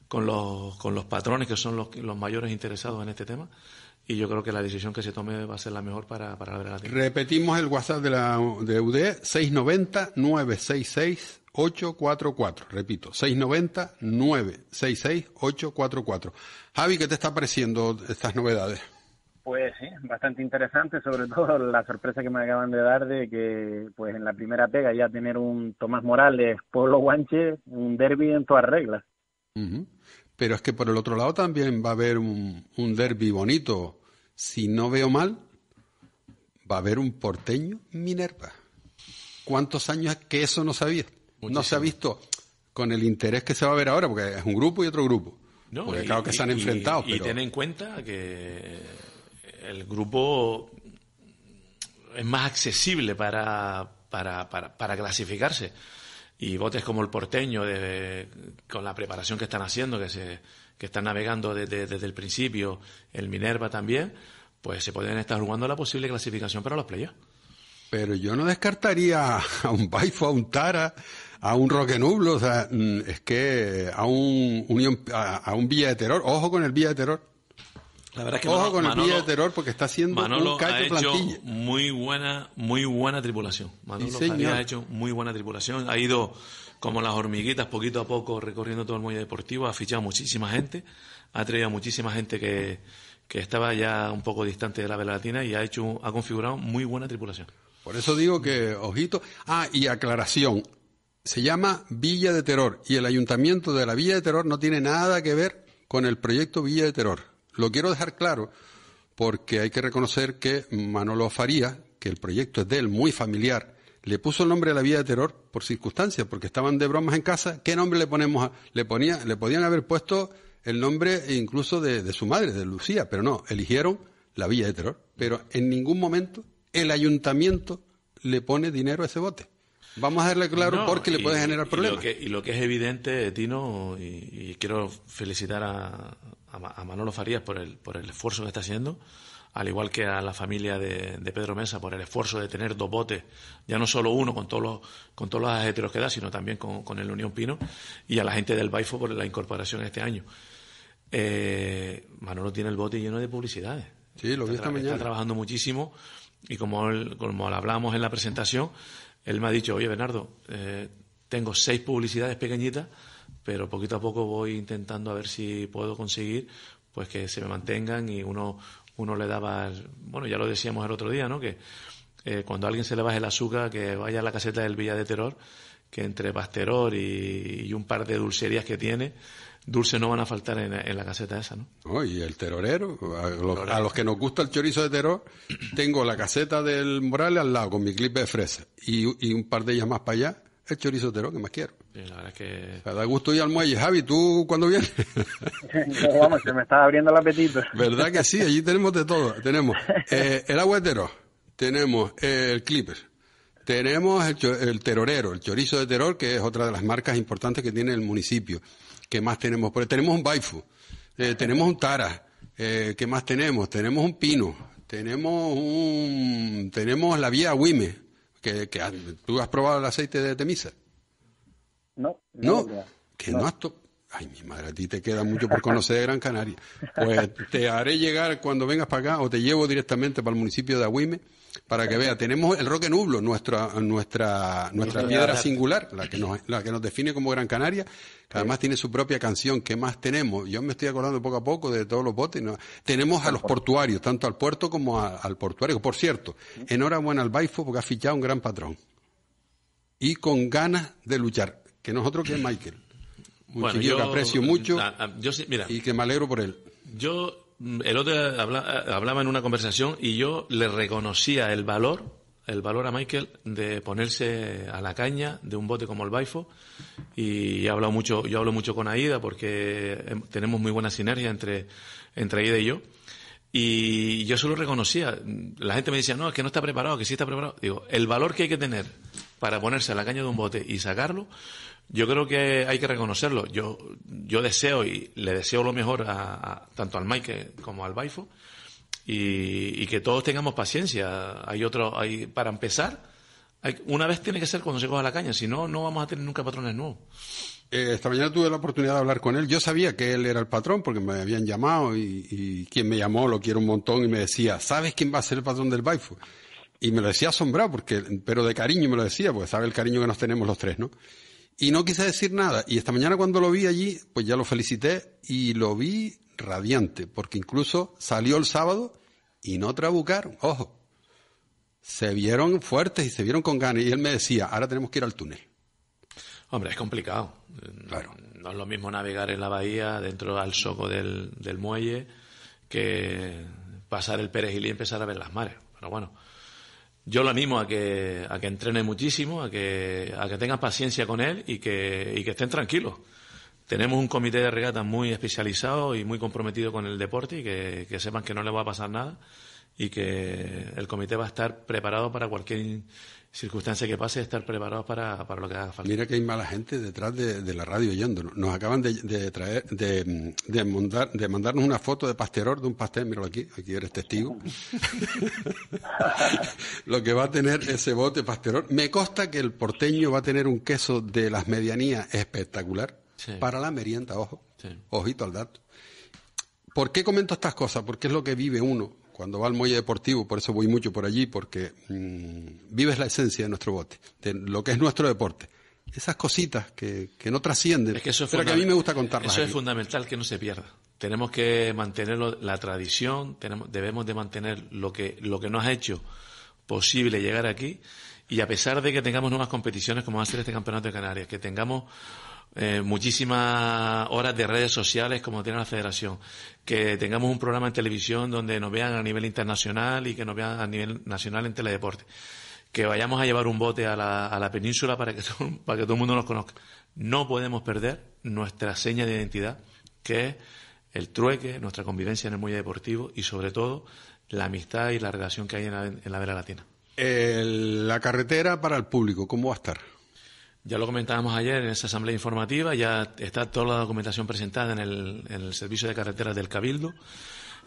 con los, con los patrones que son los, los mayores interesados en este tema y yo creo que la decisión que se tome va a ser la mejor para, para la Repetimos el WhatsApp de la de UDE, 690-966-844. Repito, 690-966-844. Javi, ¿qué te está pareciendo estas novedades? Pues sí, bastante interesante, sobre todo la sorpresa que me acaban de dar de que pues en la primera pega ya tener un Tomás Morales, Pueblo Guanche, un derby en todas reglas. Pero es que por el otro lado también va a haber un, derby bonito. Si no veo mal, va a haber un porteño Minerva. ¿Cuántos años que eso no se No se ha visto con el interés que se va a ver ahora, porque es un grupo y otro grupo. y, claro que se han enfrentado. ten en cuenta que el grupo es más accesible para, para clasificarse y botes como el porteño, con la preparación que están haciendo, que, se, que están navegando desde, el principio, el Minerva también, pues se pueden estar jugando la posible clasificación para los playoffs. Pero yo no descartaría a un Baifo, a un Tara, a un Roque Nublo, o sea, mm, es que a un, a un Villa de Terror, ojo con el Villa de Terror. La verdad es que Ojo con el de terror porque está haciendo Manolo un ha hecho muy buena, muy buena tripulación. Manolo ha hecho muy buena tripulación. Ha ido como las hormiguitas poquito a poco recorriendo todo el muelle deportivo. Ha fichado muchísima gente. Ha traído a muchísima gente que, estaba ya un poco distante de la vela latina y ha hecho, ha configurado muy buena tripulación. Por eso digo que, ojito. Ah, y aclaración. Se llama Villa de Terror y el ayuntamiento de la Villa de Terror no tiene nada que ver con el proyecto Villa de Terror. Lo quiero dejar claro porque hay que reconocer que Manolo Faría, que el proyecto es de él, muy familiar, le puso el nombre a la Villa de terror por circunstancias, porque estaban de bromas en casa. ¿Qué nombre le ponemos le ponía, le podían haber puesto el nombre incluso de, su madre, de Lucía, pero no, eligieron la vía de terror. Pero en ningún momento el ayuntamiento le pone dinero a ese bote. Vamos a darle claro porque le puede generar problemas. Y lo, que, es evidente, Tino, y quiero felicitar a, a Manolo Farías por el, por el esfuerzo que está haciendo, al igual que a la familia de, Pedro Mesa por el esfuerzo de tener dos botes, ya no solo uno con todos los, con todos los que da, sino también con, el Unión Pino, y a la gente del Baifo por la incorporación este año. Eh, Manolo tiene el bote lleno de publicidades. Sí, lo vi Está trabajando muchísimo y como, él, como hablamos en la presentación, él me ha dicho, oye Bernardo, eh, tengo seis publicidades pequeñitas pero poquito a poco voy intentando a ver si puedo conseguir pues que se me mantengan y uno, uno le daba, bueno, ya lo decíamos el otro día, ¿no? Que eh, cuando a alguien se le baje el azúcar, que vaya a la caseta del Villa de Terror, que entre Pasteror y, un par de dulcerías que tiene, dulces no van a faltar en, la caseta esa, ¿no? y el terorero, a los, que nos gusta el chorizo de terror, tengo la caseta del Morales al lado con mi clip de fresa y, y un par de ellas más para allá el chorizo de tero que más quiero. la verdad da gusto ir al muelle. Javi, ¿tú cuando vienes? vamos, se me está abriendo el apetito. ¿Verdad que sí? Allí tenemos de todo. Tenemos eh, agua de tero tenemos eh, el clipper, tenemos el, terorero, el chorizo de terror, que es otra de las marcas importantes que tiene el municipio. ¿Qué más tenemos? tenemos un baifu, eh, tenemos un tara, ¿qué más tenemos? Tenemos un pino, tenemos un... tenemos la vía Wime, que, que, tú has probado el aceite de temisa. No. No. que no, has tocado. Ay, mi madre, a ti te queda mucho por conocer de Gran Canaria. Pues te haré llegar cuando vengas para acá o te llevo directamente para el municipio de Agüime para que vea. Tenemos el Roque Nublo, nuestra, nuestra, nuestra piedra singular, la que, nos, la que nos define como Gran Canaria, que además tiene su propia canción. ¿Qué más tenemos? Yo me estoy acordando poco a poco de todos los botes. Tenemos a los portuarios, tanto al puerto como al portuario. Por cierto, enhorabuena al Baifo porque ha fichado un gran patrón. Y con ganas de luchar, que que es Michael bueno, yo, que aprecio mucho ah, ah, mira, y que me alegro por él. Yo mm, el otro ah, hablaba, en una conversación y yo le reconocía el valor, el valor a Michael de ponerse a la caña de un bote como el Baifo. Y mucho, yo hablo mucho con Aida porque em, tenemos muy buena sinergia entre, entre Aida y yo. Y yo solo reconocía. La gente me decía, no, es que no está preparado, que sí está preparado. Digo, el valor que hay que tener para ponerse a la caña de un bote y sacarlo, yo creo que hay que reconocerlo. Yo, yo deseo y le deseo lo mejor a, tanto al Mike como al Baifo y, que todos tengamos paciencia. Hay otro, hay, para empezar, una vez tiene que ser cuando se coja la caña, si no, no vamos a tener nunca patrones nuevos. Eh, esta mañana tuve la oportunidad de hablar con él. Yo sabía que él era el patrón porque me habían llamado y, quien me llamó lo quiero un montón y me decía, ¿sabes quién va a ser el patrón del Baifo? Y me lo decía asombrado, porque, pero de cariño me lo decía, porque sabe el cariño que nos tenemos los tres, ¿no? Y no quise decir nada. Y esta mañana cuando lo vi allí, pues ya lo felicité y lo vi radiante, porque incluso salió el sábado y no trabucaron, ojo. Se vieron fuertes y se vieron con ganas. Y él me decía, ahora tenemos que ir al túnel. Hombre, es complicado. Claro. No, es lo mismo navegar en la bahía, dentro al soco del, del muelle, que pasar el perejil y empezar a ver las mares. Pero bueno, yo lo animo a que, a que entrene muchísimo, a que, a que paciencia con él y que, y que estén tranquilos. Tenemos un comité de regatas muy especializado y muy comprometido con el deporte y que, que sepan que no le va a pasar nada y que el comité va a estar preparado para cualquier circunstancia que pase, estar preparados para, lo que haga falta. Mira que hay mala gente detrás de, la radio yéndonos. Nos acaban de, traer, de, de, mandarnos una foto de Pasteror de un pastel. Míralo aquí, aquí eres testigo. lo que va a tener ese bote Pasteror. Me consta que el porteño va a tener un queso de las medianías espectacular para la merienda, ojo. Ojito al dato. ¿Por qué comento estas cosas? Porque es lo que vive uno cuando va al muelle deportivo, por eso voy mucho por allí, porque mm, vives la esencia de nuestro bote, de lo que es nuestro deporte. Esas cositas que, no trascienden, eso es pero que a mí me gusta contarlas. Eso es fundamental que no se pierda. Tenemos que mantener la tradición, debemos de mantener lo que, lo que nos ha hecho posible llegar aquí y a pesar de que tengamos nuevas competiciones como va a ser este Campeonato de Canarias, que tengamos eh, muchísimas horas de redes sociales como tiene la federación, que tengamos un programa en televisión donde nos vean a nivel internacional y que nos vean a nivel nacional en teledeporte, que vayamos a llevar un bote a la, a la península para que, todo, para que todo el mundo nos conozca. No podemos perder nuestra seña de identidad, que es el trueque, nuestra convivencia en el muelle deportivo y sobre todo la amistad y la relación que hay en la, en vera latina. Eh, la carretera para el público, ¿cómo va a estar? Ya lo comentábamos ayer en esa asamblea informativa, ya está toda la documentación presentada en el, Servicio de Carreteras del Cabildo.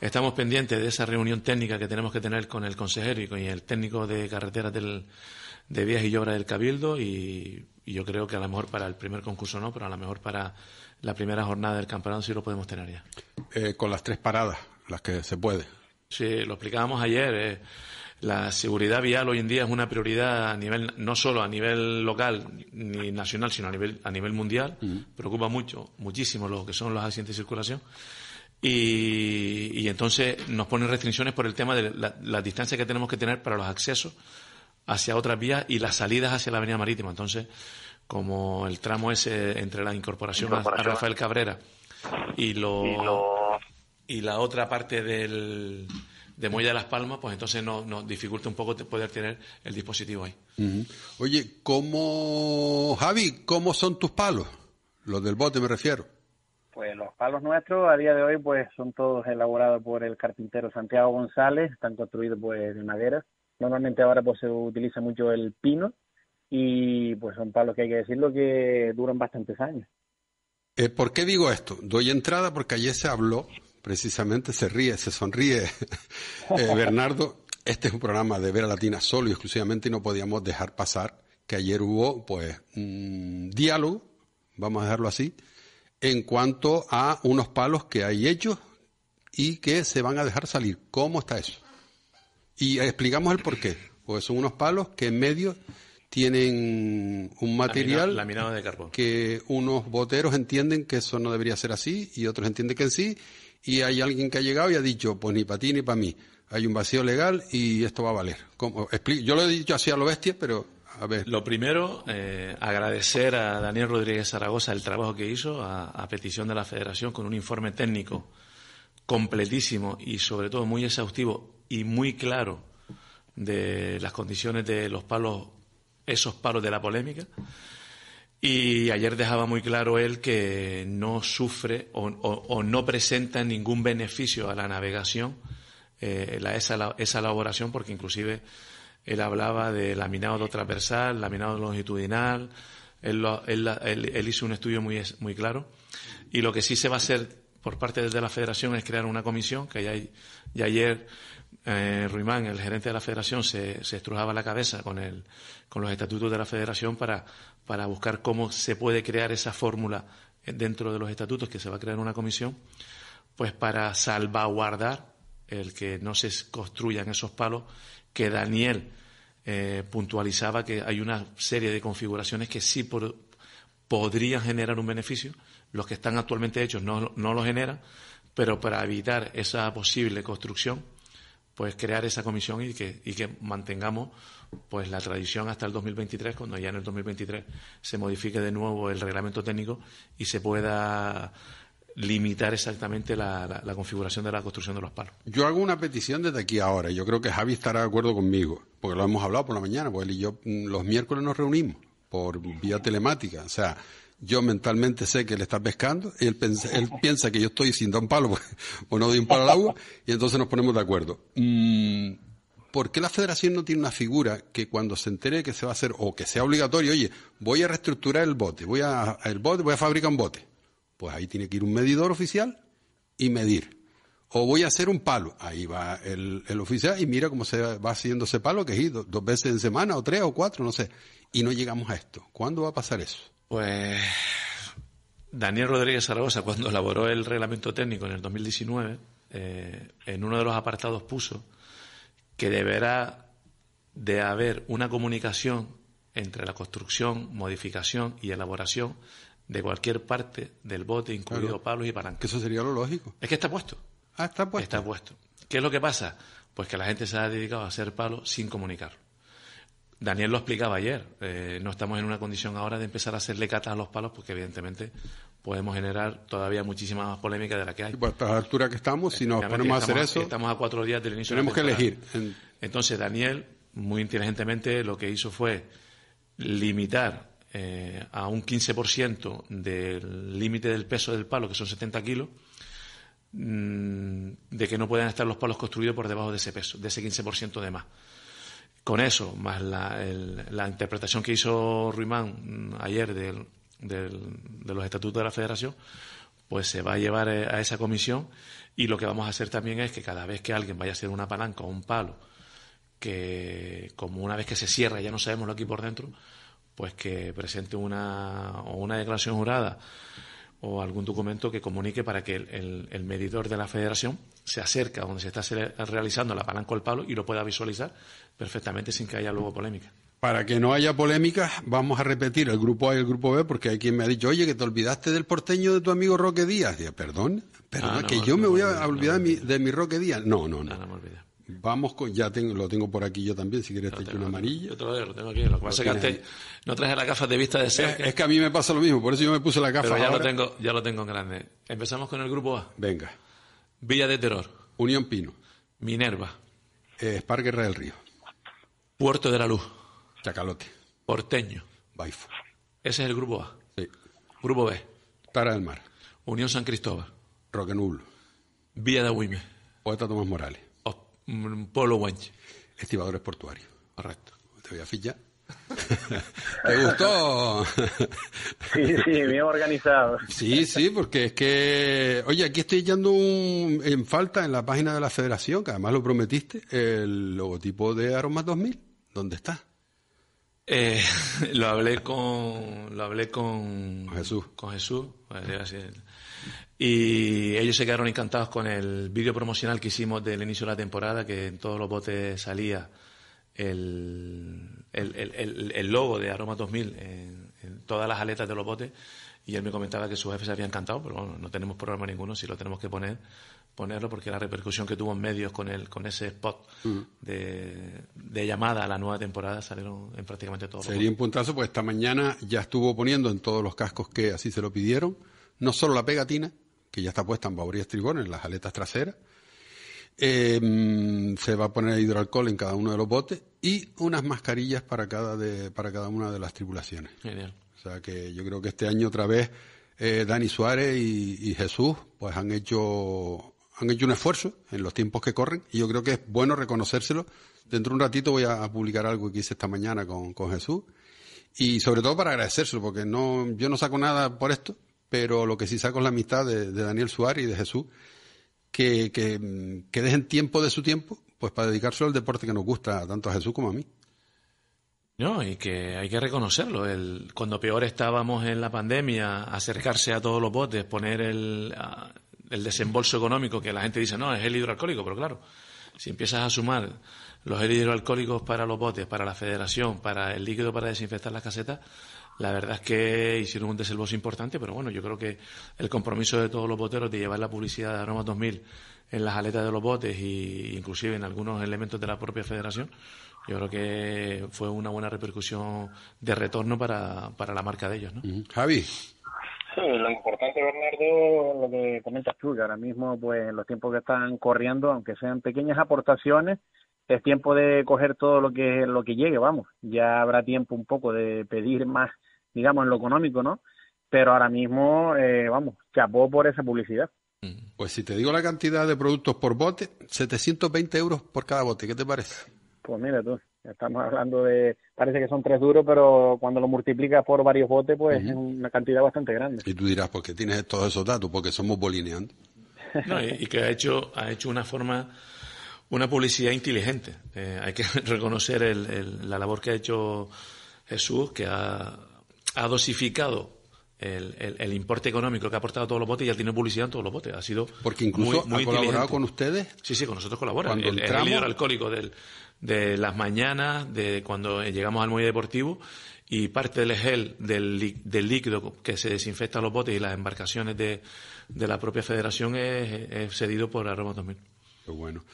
Estamos pendientes de esa reunión técnica que tenemos que tener con el consejero y con el técnico de carreteras de vías y obras del Cabildo y, yo creo que a lo mejor para el primer concurso no, pero a lo mejor para la primera jornada del campeonato sí lo podemos tener ya. Eh, con las tres paradas, las que se puede. Sí, lo explicábamos ayer. Eh, la seguridad vial hoy en día es una prioridad a nivel, no solo a nivel local ni nacional, sino a nivel, a nivel mundial. Preocupa mucho, muchísimo lo que son los accidentes de circulación. Y, y entonces nos ponen restricciones por el tema de la, distancia que tenemos que tener para los accesos hacia otras vías y las salidas hacia la avenida marítima. Entonces, como el tramo ese entre la incorporación, A, Rafael Cabrera y la otra parte del de Moya de las Palmas, pues entonces nos, dificulta un poco poder tener el dispositivo ahí. Oye, ¿cómo, Javi, cómo son tus palos? Los del bote me refiero. Pues los palos nuestros a día de hoy pues son todos elaborados por el carpintero Santiago González, están construidos pues de madera. Normalmente ahora pues se utiliza mucho el pino y pues son palos que hay que decirlo que duran bastantes años. Eh, ¿Por qué digo esto? Doy entrada porque ayer se habló precisamente se ríe, se sonríe. Eh, Bernardo, este es un programa de Vera Latina solo y exclusivamente y no podíamos dejar pasar que ayer hubo pues un diálogo, vamos a dejarlo así, en cuanto a unos palos que hay hechos y que se van a dejar salir. ¿Cómo está eso? Y explicamos el por qué. Pues son unos palos que en medio tienen un material Laminado de carbón. que unos boteros entienden que eso no debería ser así y otros entienden que sí y hay alguien que ha llegado y ha dicho, pues ni para ti ni para mí, hay un vacío legal y esto va a valer. Yo lo he dicho así a lo bestia, pero a ver. Lo primero, eh, agradecer a Daniel Rodríguez Zaragoza el trabajo que hizo a, a, petición de la Federación con un informe técnico completísimo y sobre todo muy exhaustivo y muy claro de las condiciones de los palos, esos palos de la polémica. Y ayer dejaba muy claro él que no sufre o, no presenta ningún beneficio a la navegación eh, la, esa, esa, elaboración, porque inclusive él hablaba de laminado transversal, laminado longitudinal, él, él, hizo un estudio muy, muy claro. Y lo que sí se va a hacer por parte de la Federación es crear una comisión, que ya ayer eh, Ruimán, el gerente de la federación, se, estrujaba la cabeza con, con los estatutos de la federación para, para buscar cómo se puede crear esa fórmula dentro de los estatutos, que se va a crear una comisión, pues para salvaguardar el que no se construyan esos palos que Daniel eh, puntualizaba que hay una serie de configuraciones que sí podrían generar un beneficio. Los que están actualmente hechos no, no lo generan, pero para evitar esa posible construcción pues crear esa comisión y que, y que mantengamos pues la tradición hasta el 2023, cuando ya en el 2023 se modifique de nuevo el reglamento técnico y se pueda limitar exactamente la, configuración de la construcción de los palos. Yo hago una petición desde aquí ahora. Yo creo que Javi estará de acuerdo conmigo, porque lo hemos hablado por la mañana, pues él y yo mm, los miércoles nos reunimos por vía telemática. O sea, yo mentalmente sé que él está pescando, y él, piensa que yo estoy sin dar un palo o no doy un palo al agua, y entonces nos ponemos de acuerdo. Mm, ¿Por qué la federación no tiene una figura que cuando se entere que se va a hacer, o que sea obligatorio, oye, voy a reestructurar el bote, voy a, el bote, voy a fabricar un bote? Pues ahí tiene que ir un medidor oficial y medir. O voy a hacer un palo. Ahí va el, oficial y mira cómo se va haciendo ese palo, que es dos veces en semana, o tres, o cuatro, no sé. Y no llegamos a esto. ¿Cuándo va a pasar eso? Pues Daniel Rodríguez Zaragoza, cuando elaboró el reglamento técnico en el 2019, eh, en uno de los apartados puso que deberá de haber una comunicación entre la construcción, modificación y elaboración de cualquier parte del bote, incluido palos y palancas. eso sería lo lógico. Es que está puesto. Ah, está puesto. Está puesto. ¿Qué es lo que pasa? Pues que la gente se ha dedicado a hacer palos sin comunicarlo. Daniel lo explicaba ayer, eh, no estamos en una condición ahora de empezar a hacerle catas a los palos porque evidentemente podemos generar todavía muchísima más polémica de la que hay. Pues a esta que estamos, si nos ponemos a hacer eso... Estamos a cuatro días del inicio Tenemos de que elegir. Entonces Daniel, muy inteligentemente, lo que hizo fue limitar eh, a un 15% del límite del peso del palo, que son 70 kilos, mm, de que no puedan estar los palos construidos por debajo de ese peso, de ese 15% de más con eso, más la, la interpretación que hizo Ruimán mm, ayer de los estatutos de la federación, pues se va a llevar eh, a esa comisión y lo que vamos a hacer también es que cada vez que alguien vaya a hacer una palanca o un palo, que como una vez que se cierra ya no sabemos lo que hay por dentro, pues que presente una, una declaración jurada o algún documento que comunique para que el, medidor de la federación se acerque a donde se está realizando la palanca o el palo y lo pueda visualizar perfectamente sin que haya luego polémica. Para que no haya polémica, vamos a repetir el grupo A y el grupo B, porque hay quien me ha dicho, oye, que te olvidaste del porteño de tu amigo Roque Díaz. Y, perdón, perdón, ah, que yo me voy a olvidar de mi Roque Díaz. No, no, no. Ah, Vamos con, ya lo tengo por aquí yo también, si quieres te echo una amarilla. lo tengo que pasa es que no traje la gafas de vista de Es, que a mí me pasa lo mismo, por eso yo me puse la gafas. ya lo tengo, ya lo tengo en grande. Empezamos con el grupo A. Venga. Villa de Terror. Unión Pino. Minerva. esparguera eh, del Río. Puerto de la Luz. Chacalote. Porteño. Baifo. Ese es el grupo A. Sí. Grupo B. Tara del Mar. Unión San Cristóbal. Nublo. Villa de Huime. Poeta Tomás Morales. Polo Wench. Estibadores portuarios. Correcto. Te voy a fichar. ¿Te gustó? Sí, sí, bien organizado. Sí, sí, porque es que, oye, aquí estoy echando un, en falta en la página de la federación, que además lo prometiste, el logotipo de Aromas 2000. ¿Dónde está? Eh, lo hablé con, lo hablé con Jesús. Con Jesús. Pues, y ellos se quedaron encantados con el vídeo promocional que hicimos del inicio de la temporada, que en todos los botes salía el, logo de Aroma 2000 en, todas las aletas de los botes. Y él me comentaba que sus jefes se habían encantado, pero bueno, no tenemos programa ninguno, si lo tenemos que poner, ponerlo, porque la repercusión que tuvo en medios con, el, con ese spot mm. de, llamada a la nueva temporada salieron en prácticamente todos. Sería un puntazo, pues esta mañana ya estuvo poniendo en todos los cascos que así se lo pidieron, no solo la pegatina, que ya está puesta en Baurí y en las aletas traseras. Eh, se va a poner hidroalcohol en cada uno de los botes y unas mascarillas para cada, de, para cada una de las tripulaciones. Genial. O sea que yo creo que este año otra vez eh, Dani Suárez y, Jesús pues han hecho, han hecho un esfuerzo en los tiempos que corren y yo creo que es bueno reconocérselo. Dentro de un ratito voy a, a publicar algo que hice esta mañana con, con Jesús y sobre todo para agradecérselo porque no, yo no saco nada por esto pero lo que sí saco es la amistad de, Daniel Suárez y de Jesús, que, que, dejen tiempo de su tiempo pues para dedicarse al deporte que nos gusta, tanto a Jesús como a mí. No, y que hay que reconocerlo. El, cuando peor estábamos en la pandemia, acercarse a todos los botes, poner el, el desembolso económico, que la gente dice, no, es el hidroalcohólico, pero claro, si empiezas a sumar los hidroalcohólicos para los botes, para la federación, para el líquido para desinfectar las casetas, la verdad es que hicieron un desembolso importante, pero bueno, yo creo que el compromiso de todos los boteros de llevar la publicidad de Aromas 2000 en las aletas de los botes e inclusive en algunos elementos de la propia federación, yo creo que fue una buena repercusión de retorno para, para la marca de ellos. ¿no? Javi. Sí, lo importante, Bernardo, lo que comentas tú, que ahora mismo, pues, los tiempos que están corriendo, aunque sean pequeñas aportaciones, es tiempo de coger todo lo que lo que llegue, vamos. Ya habrá tiempo un poco de pedir más digamos, en lo económico, ¿no? Pero ahora mismo, eh, vamos, chapó por esa publicidad. Mm. Pues si te digo la cantidad de productos por bote, 720 euros por cada bote, ¿qué te parece? Pues mira tú, estamos hablando de, parece que son tres duros, pero cuando lo multiplicas por varios botes, pues es una cantidad bastante grande. Y tú dirás, ¿por qué tienes todos esos datos? Porque somos bolineando No, y, que ha hecho, ha hecho una forma, una publicidad inteligente. Eh, hay que reconocer la labor que ha hecho Jesús, que ha ha dosificado el, importe económico que ha aportado todos los botes y ya tiene publicidad en todos los botes. Ha sido Porque incluso ha colaborado con ustedes. Sí, sí, con nosotros colabora. el, entramos... alcohólico de las mañanas, de cuando llegamos al muelle deportivo y parte del gel del, líquido que se desinfecta los botes y las embarcaciones de, la propia federación es, cedido por Aroma 2000. Qué bueno.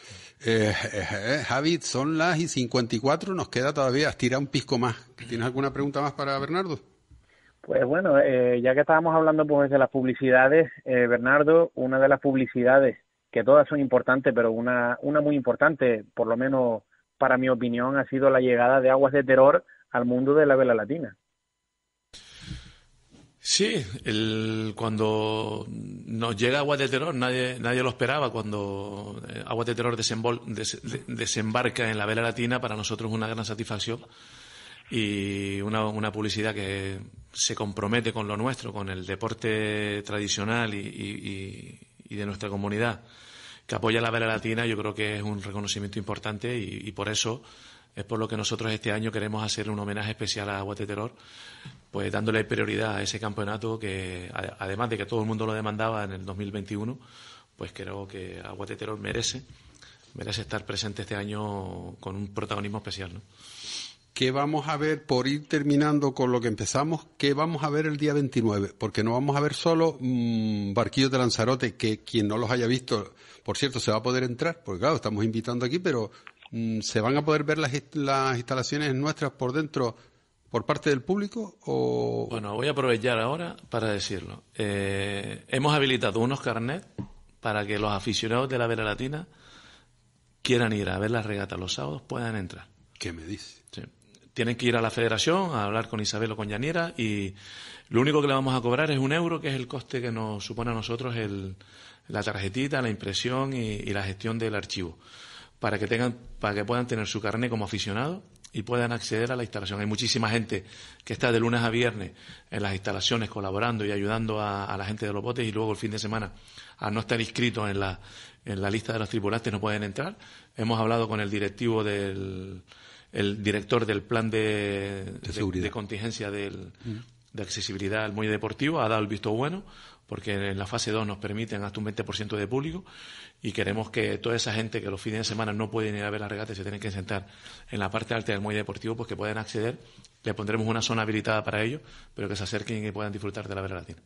Eh, eh, eh, Javi, son las y 54, nos queda todavía estirar un pisco más. ¿Tienes alguna pregunta más para Bernardo? Pues bueno, eh, ya que estábamos hablando pues, de las publicidades, eh, Bernardo, una de las publicidades, que todas son importantes, pero una, una muy importante, por lo menos para mi opinión, ha sido la llegada de Aguas de Terror al mundo de la vela latina. Sí, cuando nos llega Aguas de Terror, nadie, lo esperaba. Cuando eh, Aguas de Terror desembarca en la vela latina, para nosotros es una gran satisfacción y una, una publicidad que se compromete con lo nuestro, con el deporte tradicional y, y, de nuestra comunidad, que apoya la vela latina, yo creo que es un reconocimiento importante y, por eso es por lo que nosotros este año queremos hacer un homenaje especial a Terror pues dándole prioridad a ese campeonato que, además de que todo el mundo lo demandaba en el 2021, pues creo que a merece, merece estar presente este año con un protagonismo especial. ¿no? ¿Qué vamos a ver, por ir terminando con lo que empezamos, qué vamos a ver el día 29? Porque no vamos a ver solo mm, Barquillos de Lanzarote, que quien no los haya visto, por cierto, se va a poder entrar, porque claro, estamos invitando aquí, pero mm, ¿se van a poder ver las, las instalaciones nuestras por dentro por parte del público o...? Bueno, voy a aprovechar ahora para decirlo. Eh, hemos habilitado unos carnets para que los aficionados de la Vera Latina quieran ir a ver la regata los sábados, puedan entrar. ¿Qué me dice? tienen que ir a la federación a hablar con Isabel o con Yaniera y lo único que le vamos a cobrar es un euro, que es el coste que nos supone a nosotros la tarjetita, la impresión y, la gestión del archivo, para que, tengan, para que puedan tener su carnet como aficionado y puedan acceder a la instalación. Hay muchísima gente que está de lunes a viernes en las instalaciones colaborando y ayudando a, la gente de los botes y luego el fin de semana, al no estar inscrito en la, en la lista de los tripulantes, no pueden entrar. Hemos hablado con el directivo del el director del plan de, de, contingencia del, de accesibilidad al muelle deportivo, ha dado el visto bueno, porque en la fase 2 nos permiten hasta un 20% de público y queremos que toda esa gente que los fines de semana no pueden ir a ver la regata y se tienen que sentar en la parte alta del muelle deportivo, pues que puedan acceder. Le pondremos una zona habilitada para ellos, pero que se acerquen y puedan disfrutar de la vera latina.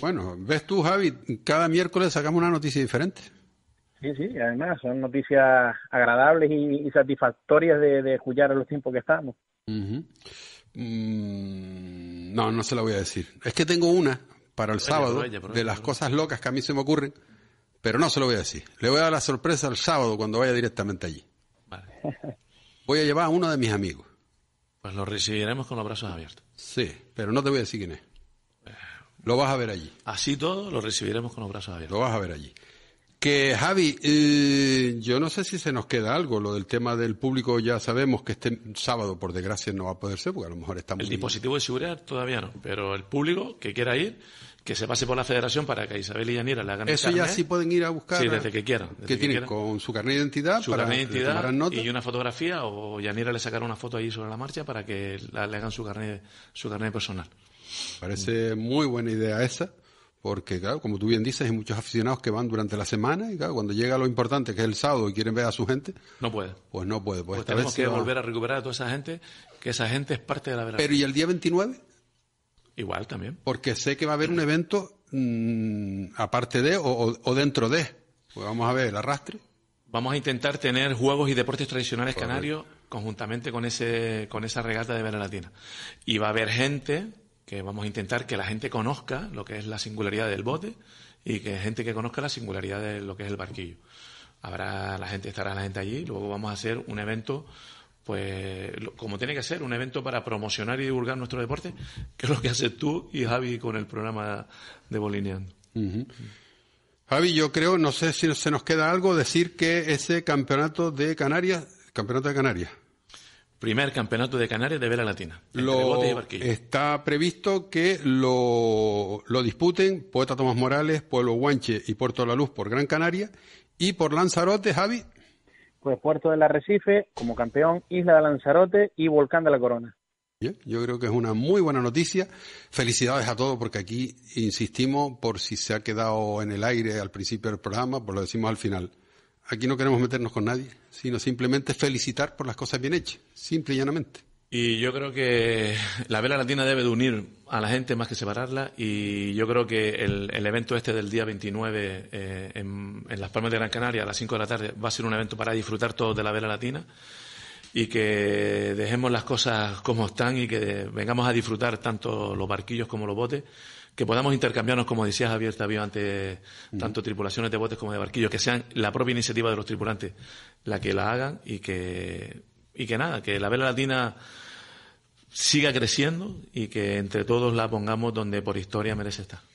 Bueno, ves tú, Javi, cada miércoles sacamos una noticia diferente. Sí, sí, además son noticias agradables y, satisfactorias de, escuchar en los tiempos que estamos. Mm, no, no se lo voy a decir. Es que tengo una para el sábado de las cosas locas que a mí se me ocurren, pero no se lo voy a decir. Le voy a dar la sorpresa el sábado cuando vaya directamente allí. Voy a llevar a uno de mis amigos. Pues lo recibiremos con los brazos abiertos. Sí, pero no te voy a decir quién es. Lo vas a ver allí. Así todo lo recibiremos con los brazos abiertos. Lo vas a ver allí. Que Javi, eh, yo no sé si se nos queda algo. Lo del tema del público ya sabemos que este sábado, por desgracia, no va a poder ser, porque a lo mejor está El dispositivo de seguridad todavía no, pero el público que quiera ir, que se pase por la federación para que Isabel y Yanira le hagan. Eso ya sí pueden ir a buscar. Sí, desde que quieran. que, que tienen con su carnet de identidad, su carnet de identidad y una fotografía, o Yanira le sacará una foto ahí sobre la marcha para que le hagan su carnet, su carnet personal. Parece muy buena idea esa porque claro, como tú bien dices, hay muchos aficionados que van durante la semana y claro, cuando llega lo importante, que es el sábado, y quieren ver a su gente, no puede. Pues no puede. Pues, pues tenemos que volver a recuperar a toda esa gente, que esa gente es parte de la verdad. Pero ¿y el día 29? Igual también. Porque sé que va a haber un evento mm, aparte de o, dentro de. Pues vamos a ver el arrastre. Vamos a intentar tener juegos y deportes tradicionales canarios conjuntamente con ese con esa regata de Vera Latina. Y va a haber gente que vamos a intentar que la gente conozca lo que es la singularidad del bote y que gente que conozca la singularidad de lo que es el barquillo. Habrá la gente, estará la gente allí, luego vamos a hacer un evento pues como tiene que ser, un evento para promocionar y divulgar nuestro deporte, que es lo que haces tú y Javi con el programa de Bolineando. Javi, yo creo, no sé si se nos queda algo, decir que ese campeonato de Canarias, campeonato de Canarias, Primer campeonato de Canarias de vela latina. está previsto que lo, disputen Poeta Tomás Morales, Pueblo Guanche y Puerto de la Luz por Gran Canaria y por Lanzarote, Javi. Pues Puerto del Arrecife como campeón, Isla de Lanzarote y Volcán de la Corona. Bien, yo creo que es una muy buena noticia. Felicidades a todos porque aquí insistimos por si se ha quedado en el aire al principio del programa, pues lo decimos al final. Aquí no queremos meternos con nadie sino simplemente felicitar por las cosas bien hechas, simple y llanamente. Y yo creo que la vela latina debe de unir a la gente más que separarla y yo creo que el, evento este del día 29 eh, en, en, Las Palmas de Gran Canaria a las 5 de la tarde va a ser un evento para disfrutar todos de la vela latina y que dejemos las cosas como están y que vengamos a disfrutar tanto los barquillos como los botes que podamos intercambiarnos, como decía Javier Tabío tanto tripulaciones de botes como de barquillos, que sean la propia iniciativa de los tripulantes la que la hagan y que, y que nada, que la vela latina siga creciendo y que entre todos la pongamos donde por historia merece estar.